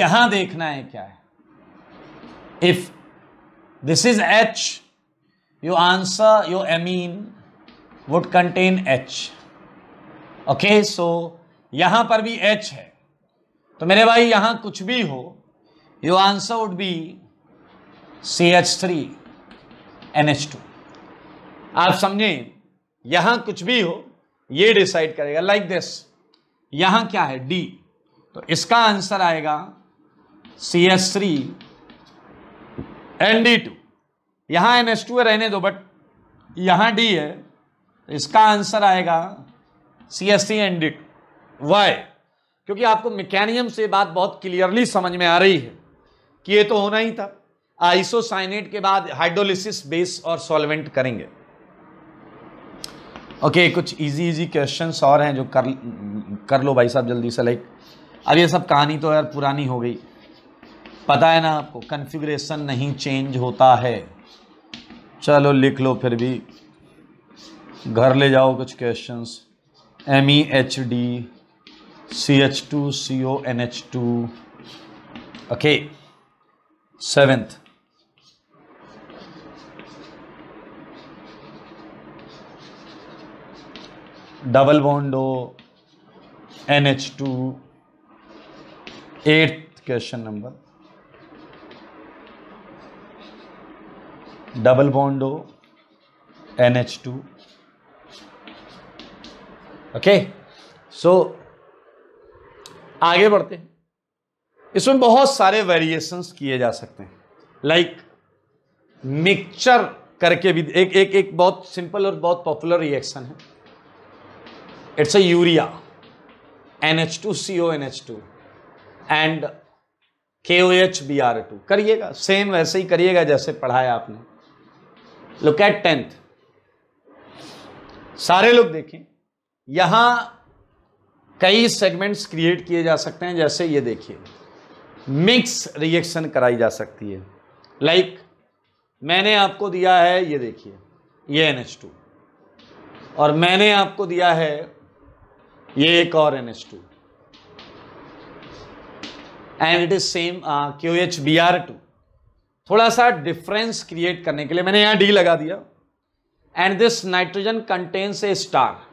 Speaker 1: यहां देखना है क्या है if this is H your answer your amine would contain H okay so यहां पर भी एच है तो मेरे भाई यहां कुछ भी हो your answer would be C H three N H two आप समझे यहां कुछ भी हो ये डिसाइड करेगा लाइक दिस यहां क्या है डी तो इसका आंसर आएगा C H three N D two यहां एन एच टू रहने दो बट यहां डी है तो इसका आंसर आएगा C S C N D two why क्योंकि आपको मैकेनियम से बात बहुत क्लियरली समझ में आ रही है कि ये तो होना ही था आइसोसाइनेट के बाद हाइड्रोलिसिस बेस और सॉल्वेंट करेंगे ओके okay, कुछ इजी इजी क्वेश्चंस और हैं जो कर कर लो भाई साहब जल्दी से लाइक अब ये सब कहानी तो यार पुरानी हो गई पता है ना आपको कन्फिग्रेशन नहीं चेंज होता है चलो लिख लो फिर भी घर ले जाओ कुछ questions M E H D C H two C O N H two okay seventh double bond हो N H two eighth question number double bond हो N H two okay so आगे बढ़ते हैं इसमें बहुत सारे वेरिएशंस किए जा सकते हैं लाइक like, मिक्सचर करके भी एक एक एक बहुत सिंपल और बहुत पॉपुलर रिएक्शन है it's a urea H B and KOHBr2 करिएगा सेम वैसे ही करिएगा जैसे पढ़ाया आपने लुक एट टेंथ सारे लोग देखें यहां कई सेगमेंट्स क्रिएट किए जा सकते हैं जैसे ये देखिए मिक्स रिएक्शन कराई जा सकती है लाइक like, मैंने आपको दिया है ये देखिए ये NH2 और मैंने आपको दिया है ये एक और N S two and it is same Q H B R two थोड़ा सा डिफरेंस क्रिएट करने के लिए मैंने यहां डी लगा दिया and this nitrogen contains a star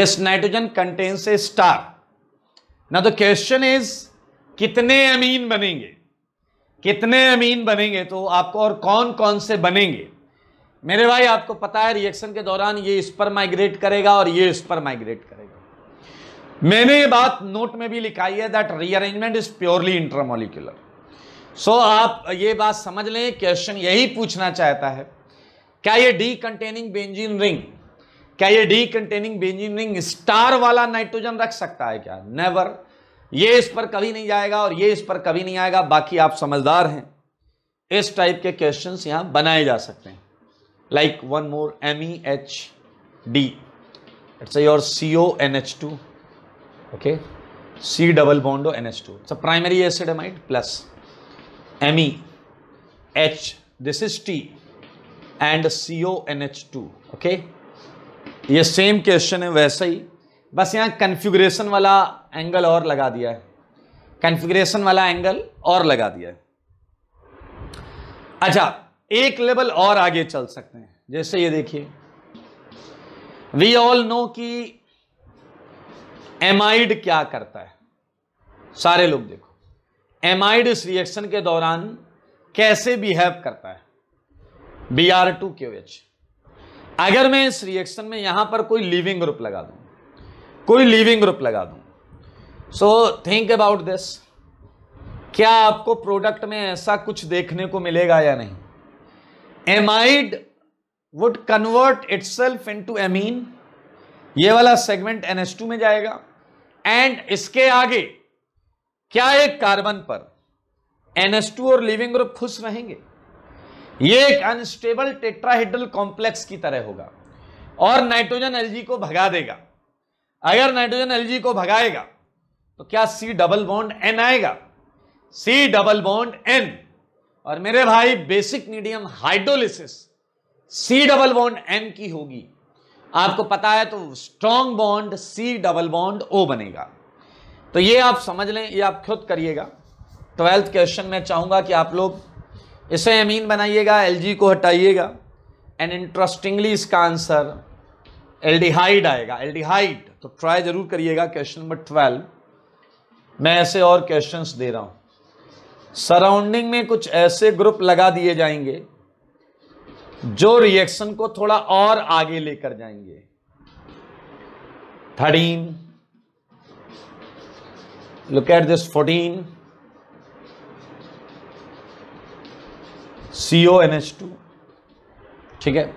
Speaker 1: this nitrogen contains a star ना द क्वेश्चन इज कितने अमीन बनेंगे कितने अमीन बनेंगे तो आपको और कौन कौन से बनेंगे मेरे भाई आपको पता है रिएक्शन के दौरान ये इस पर माइग्रेट करेगा और ये इस पर माइग्रेट करेगा मैंने ये बात नोट में भी लिखाई है that rearrangement is purely intermolecular so आप ये बात समझ लें क्वेश्चन यही पूछना चाहता है क्या ये डी कंटेनिंग बेंजिन रिंग क्या ये D containing benzene ring star वाला नाइट्रोजन रख सकता है क्या नेवर ये इस पर कभी नहीं जाएगा और ये इस पर कभी नहीं आएगा बाकी आप समझदार हैं इस टाइप के क्वेश्चंस यहां बनाए जा सकते हैं like one more MEHD. Let's say your CONH2, okay, C double bond or NH2. It's a primary acid amide plus ME, H, this is T and CONH2, okay. ये सेम क्वेश्चन है वैसा ही बस यहाँ कन्फ्यूग्रेशन वाला एंगल और लगा दिया है कन्फ्यूग्रेशन वाला एंगल और लगा दिया है अच्छा एक लेवल और आगे चल सकते हैं जैसे ये देखिए वी ऑल नो कि एमाइड क्या करता है सारे लोग देखो एमाइड इस रिएक्शन के दौरान कैसे बिहेव करता है B R two Q H अगर मैं इस रिएक्शन में यहां पर कोई लिविंग ग्रुप लगा दूं कोई लिविंग ग्रुप लगा दूं सो थिंक अबाउट दिस क्या आपको प्रोडक्ट में ऐसा कुछ देखने को मिलेगा या नहीं amide would convert itself to amine ये वाला सेगमेंट टू में जाएगा एंड इसके आगे क्या एक कार्बन पर टू और लिविंग ग्रुप खुश रहेंगे ये एक अनस्टेबल टेट्राहेड्रल कॉम्प्लेक्स की तरह होगा और नाइट्रोजन एलजी को भगा देगा अगर नाइट्रोजन एलजी को भगाएगा तो क्या सी डबल बॉन्ड एन आएगा सी डबल बॉन्ड एन और मेरे भाई basic medium hydrolysis C double bond M की होगी आपको पता है तो strong bond C double bond O बनेगा तो ये आप समझ लें ये आप खुद करिएगा ट्वेल्थ क्वेश्चन में चाहूंगा कि आप लोग इसे अमीन बनाइएगा एलजी को हटाइएगा एंड इंटरेस्टिंगली इसका आंसर एल्डिहाइड आएगा एल्डिहाइड तो ट्राई जरूर करिएगा क्वेश्चन नंबर ट्वेल्व मैं ऐसे और क्वेश्चंस दे रहा हूँ सराउंडिंग में कुछ ऐसे ग्रुप लगा दिए जाएंगे जो रिएक्शन को थोड़ा और आगे लेकर जाएंगे thirteen look at this fourteen CO N H two ठीक है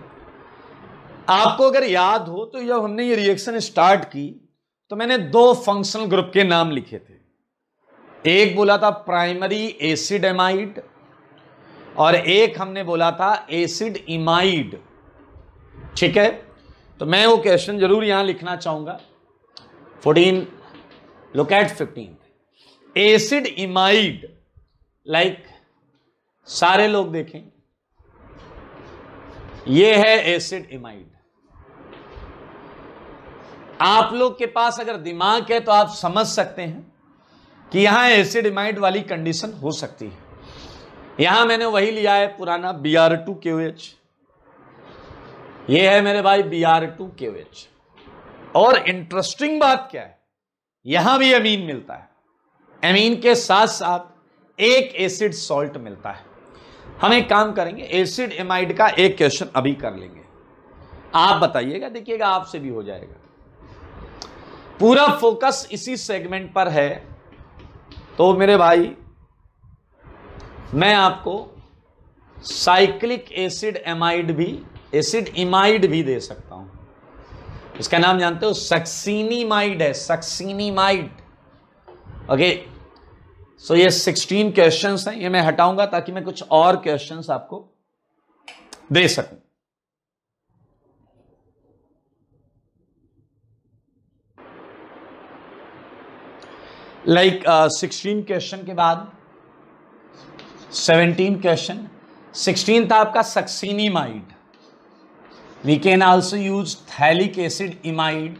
Speaker 1: आपको अगर याद हो तो जब हमने ये रिएक्शन स्टार्ट की तो मैंने दो फंक्शनल ग्रुप के नाम लिखे थे एक बोला था प्राइमरी एसिड एमाइड और एक हमने बोला था एसिड इमाइड ठीक है तो मैं वो क्वेश्चन जरूर यहां लिखना चाहूंगा fourteen look at fifteen acid imide like सारे लोग देखें ये है एसिड इमाइड आप लोग के पास अगर दिमाग है तो आप समझ सकते हैं कि यहां एसिडमाइड वाली कंडीशन हो सकती है यहां मैंने वही लिया है पुराना बी आर टू के ये है मेरे भाई बी आर टू के और इंटरेस्टिंग बात क्या है यहां भी अमीन मिलता है अमीन के साथ साथ एक एसिड सॉल्ट मिलता है हम एक काम करेंगे एसिड एमाइड का एक क्वेश्चन अभी कर लेंगे आप बताइएगा देखिएगा आपसे भी हो जाएगा पूरा फोकस इसी सेगमेंट पर है तो मेरे भाई मैं आपको साइक्लिक एसिड एमाइड भी एसिड इमाइड भी दे सकता हूं इसका नाम जानते हो सक्सीनीमाइड है सक्सीनीमाइड ओके सो ये सिक्सटीन क्वेश्चंस हैं ये मैं हटाऊंगा ताकि मैं कुछ और क्वेश्चंस आपको दे सकूं लाइक सिक्सटीन क्वेश्चन के बाद सेवनटीन क्वेश्चन सिक्सटीन था आपका succinimide we can also use phthalic acid imide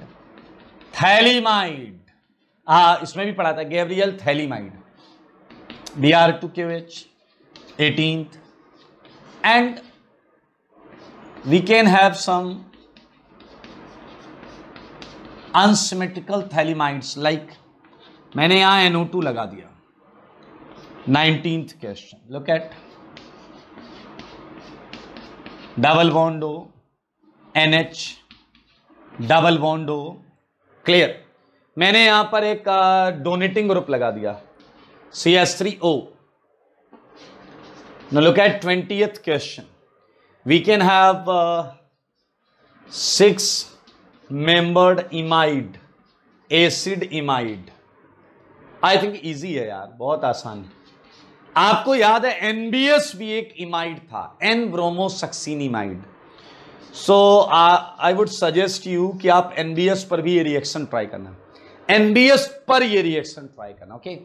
Speaker 1: phthalimide हा इसमें भी पढ़ा था Gabriel phthalimide B R two Q H eighteen and we can have some unsymmetrical phthalimides like मैंने यहां एनओ टू लगा दिया nineteen question look at double bond O N H double bond O clear मैंने यहां पर एक डोनेटिंग ग्रुप लगा दिया C S three O Now look at question we can have six membered imide acid imide I think easy है यार बहुत आसान है आपको याद है एनबीएस भी एक इमाइड था N bromo succinimide so I would suggest you कि आप एनबीएस पर भी ये रिएक्शन ट्राई करना एनबीएस पर ये रिएक्शन ट्राई करना okay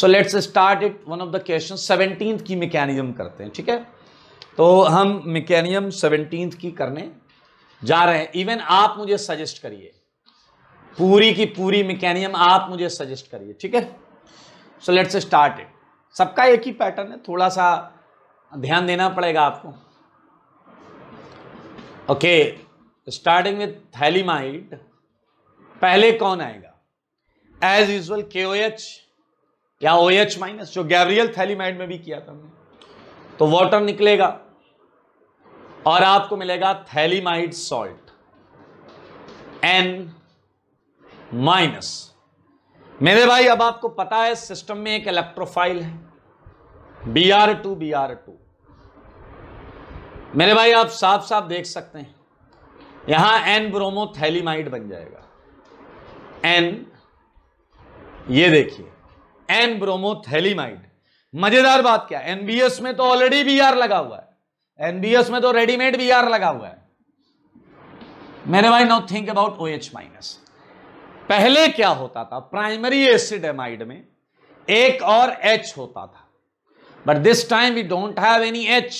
Speaker 1: so let's start it one of the question seventeen की मैकेनिज्म करते हैं ठीक है तो हम मैकेनिज्म सेवनटीन की करने जा रहे हैं इवन आप मुझे सजेस्ट करिए पूरी की पूरी मैकेनियम आप मुझे सजेस्ट करिए ठीक है सो लेट्स स्टार्ट इट सबका एक ही पैटर्न है थोड़ा सा ध्यान देना पड़ेगा आपको ओके स्टार्टिंग विथ थैलीमाइड पहले कौन आएगा एज यूजल के ओ एच या ओ एच माइनस जो गैब्रियल थैलीमाइड में भी किया था हमने तो वाटर निकलेगा और आपको मिलेगा थैलीमाइड सॉल्ट एन माइनस मेरे भाई अब आपको पता है सिस्टम में एक इलेक्ट्रोफाइल है B R two B R two मेरे भाई आप साफ साफ देख सकते हैं यहां एन ब्रोमोथैलीमाइड बन जाएगा एन ये देखिए एन ब्रोमोथैलीमाइड मजेदार बात क्या एनबीएस में तो ऑलरेडी बी आर लगा हुआ है एनबीएस में तो रेडीमेड बी आर लगा हुआ है मेरे भाई no think about O H minus पहले क्या होता था प्राइमरी एसिड एमाइड में एक और एच होता था but this time we don't have any H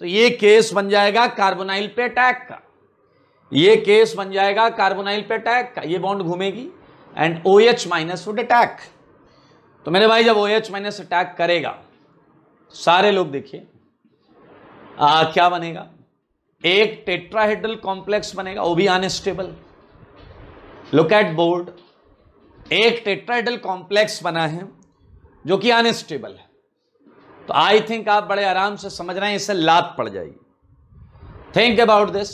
Speaker 1: तो ये केस बन जाएगा कार्बोनाइल पे अटैक का ये केस बन जाएगा कार्बोनाइल पे अटैक का ये बॉन्ड घूमेगी and O H minus would attack तो मेरे भाई जब ओ एच माइनस अटैक करेगा सारे लोग देखिए क्या बनेगा एक टेट्राहेड्रल कॉम्प्लेक्स बनेगा वो भी अनस्टेबल लुक एट बोर्ड एक टेट्राइडल कॉम्प्लेक्स बना है जो कि अनस्टेबल है तो आई थिंक आप बड़े आराम से समझ रहे हैं इससे लात पड़ जाएगी think about this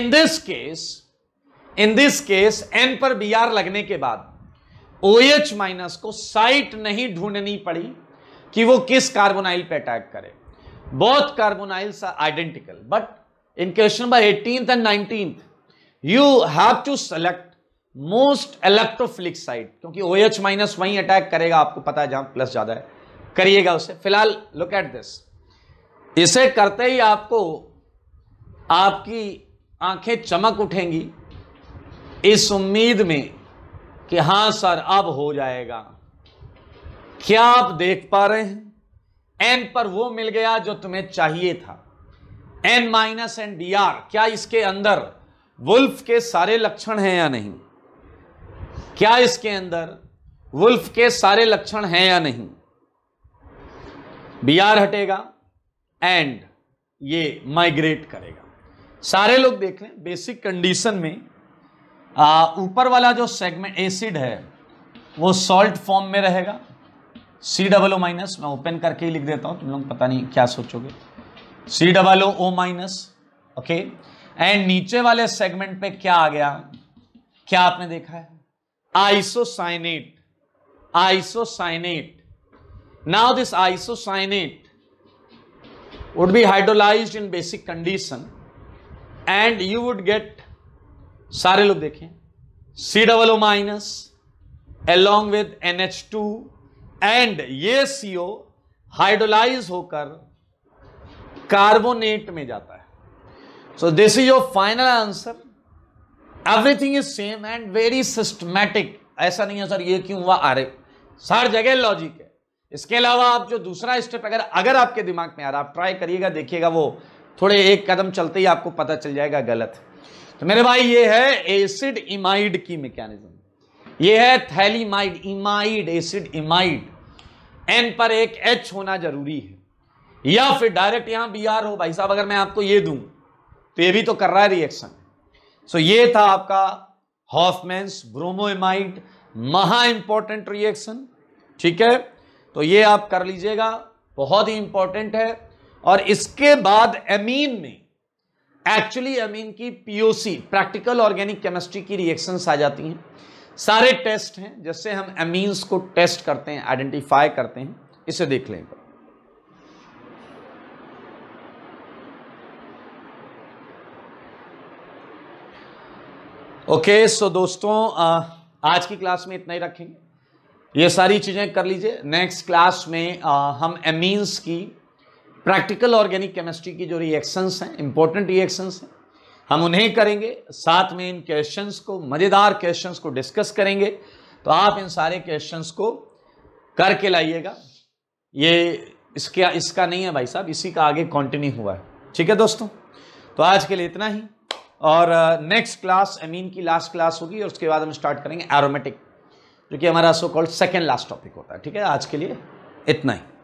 Speaker 1: in this case in this case N पर बी आर लगने के बाद ओ एच माइनस को साइट नहीं ढूंढनी पड़ी कि वो किस कार्बोनाइल पे अटैक करे both carbonyls are identical but in question number eighteen and nineteen you have to select most electrophilic site क्योंकि ओ एच माइनस वही अटैक करेगा आपको पता है जहां प्लस ज्यादा है करिएगा उसे फिलहाल लुक एट दिस इसे करते ही आपको आपकी आंखें चमक उठेंगी इस उम्मीद में कि हां सर अब हो जाएगा क्या आप देख पा रहे हैं एन पर वो मिल गया जो तुम्हें चाहिए था N minus N D R क्या इसके अंदर वुल्फ के सारे लक्षण हैं या नहीं क्या इसके अंदर वुल्फ के सारे लक्षण हैं या नहीं बी आर हटेगा एंड ये माइग्रेट करेगा सारे लोग देख लें बेसिक कंडीशन में ऊपर वाला जो सेगमेंट एसिड है वो सॉल्ट फॉर्म में रहेगा सी डबल ओ माइनस मैं ओपन करके ही लिख देता हूं तुम लोग पता नहीं क्या सोचोगे C double O O minus okay and नीचे वाले सेगमेंट पे क्या आ गया क्या आपने देखा है isocyanate isocyanate now this isocyanate would be hydrolyzed in basic condition and you would get सारे लोग देखें C double O minus along with N H two and ये सीओ हाइड्रोलाइज होकर कार्बोनेट में जाता है so this is your final answer everything is same and very systematic ऐसा नहीं है सर ये क्यों हुआ अरे सर जगह लॉजिक है इसके अलावा आप जो दूसरा स्टेप अगर अगर आपके दिमाग में आ रहा आप ट्राई करिएगा देखिएगा वो थोड़े एक कदम चलते ही आपको पता चल जाएगा गलत तो मेरे भाई ये है एसिड इमाइड की मैकेनिज्म ये है phthalimide imide acid imide N पर एक एच होना जरूरी है या फिर डायरेक्ट यहां बी आर हो भाई साहब अगर मैं आपको ये दूं तो ये भी तो कर रहा है रिएक्शन सो ये था आपका हॉफमेन्स ब्रोमोमाइट महा इंपॉर्टेंट रिएक्शन ठीक है तो ये आप कर लीजिएगा बहुत ही इंपॉर्टेंट है और इसके बाद एमीन में एक्चुअली एमीन की पीओसी प्रैक्टिकल ऑर्गेनिक केमिस्ट्री की रिएक्शंस आ जाती हैं सारे टेस्ट हैं जैसे हम एमीन्स को टेस्ट करते हैं आइडेंटिफाई करते हैं इसे देख लेंगे ओके okay, सो so दोस्तों आज की क्लास में इतना ही रखेंगे ये सारी चीज़ें कर लीजिए नेक्स्ट क्लास में हम एमीन्स की प्रैक्टिकल ऑर्गेनिक केमिस्ट्री की जो रिएक्शंस हैं इंपॉर्टेंट रिएक्शंस हैं हम उन्हें करेंगे साथ में इन क्वेश्चंस को मज़ेदार क्वेश्चंस को डिस्कस करेंगे तो आप इन सारे क्वेश्चंस को करके लाइएगा ये इसका इसका नहीं है भाई साहब इसी का आगे कॉन्टिन्यू हुआ है ठीक है दोस्तों तो आज के लिए इतना ही और नेक्स्ट क्लास अमीन की लास्ट क्लास होगी और उसके बाद हम स्टार्ट करेंगे एरोमेटिक जो कि हमारा so called second last topic होता है ठीक है आज के लिए इतना ही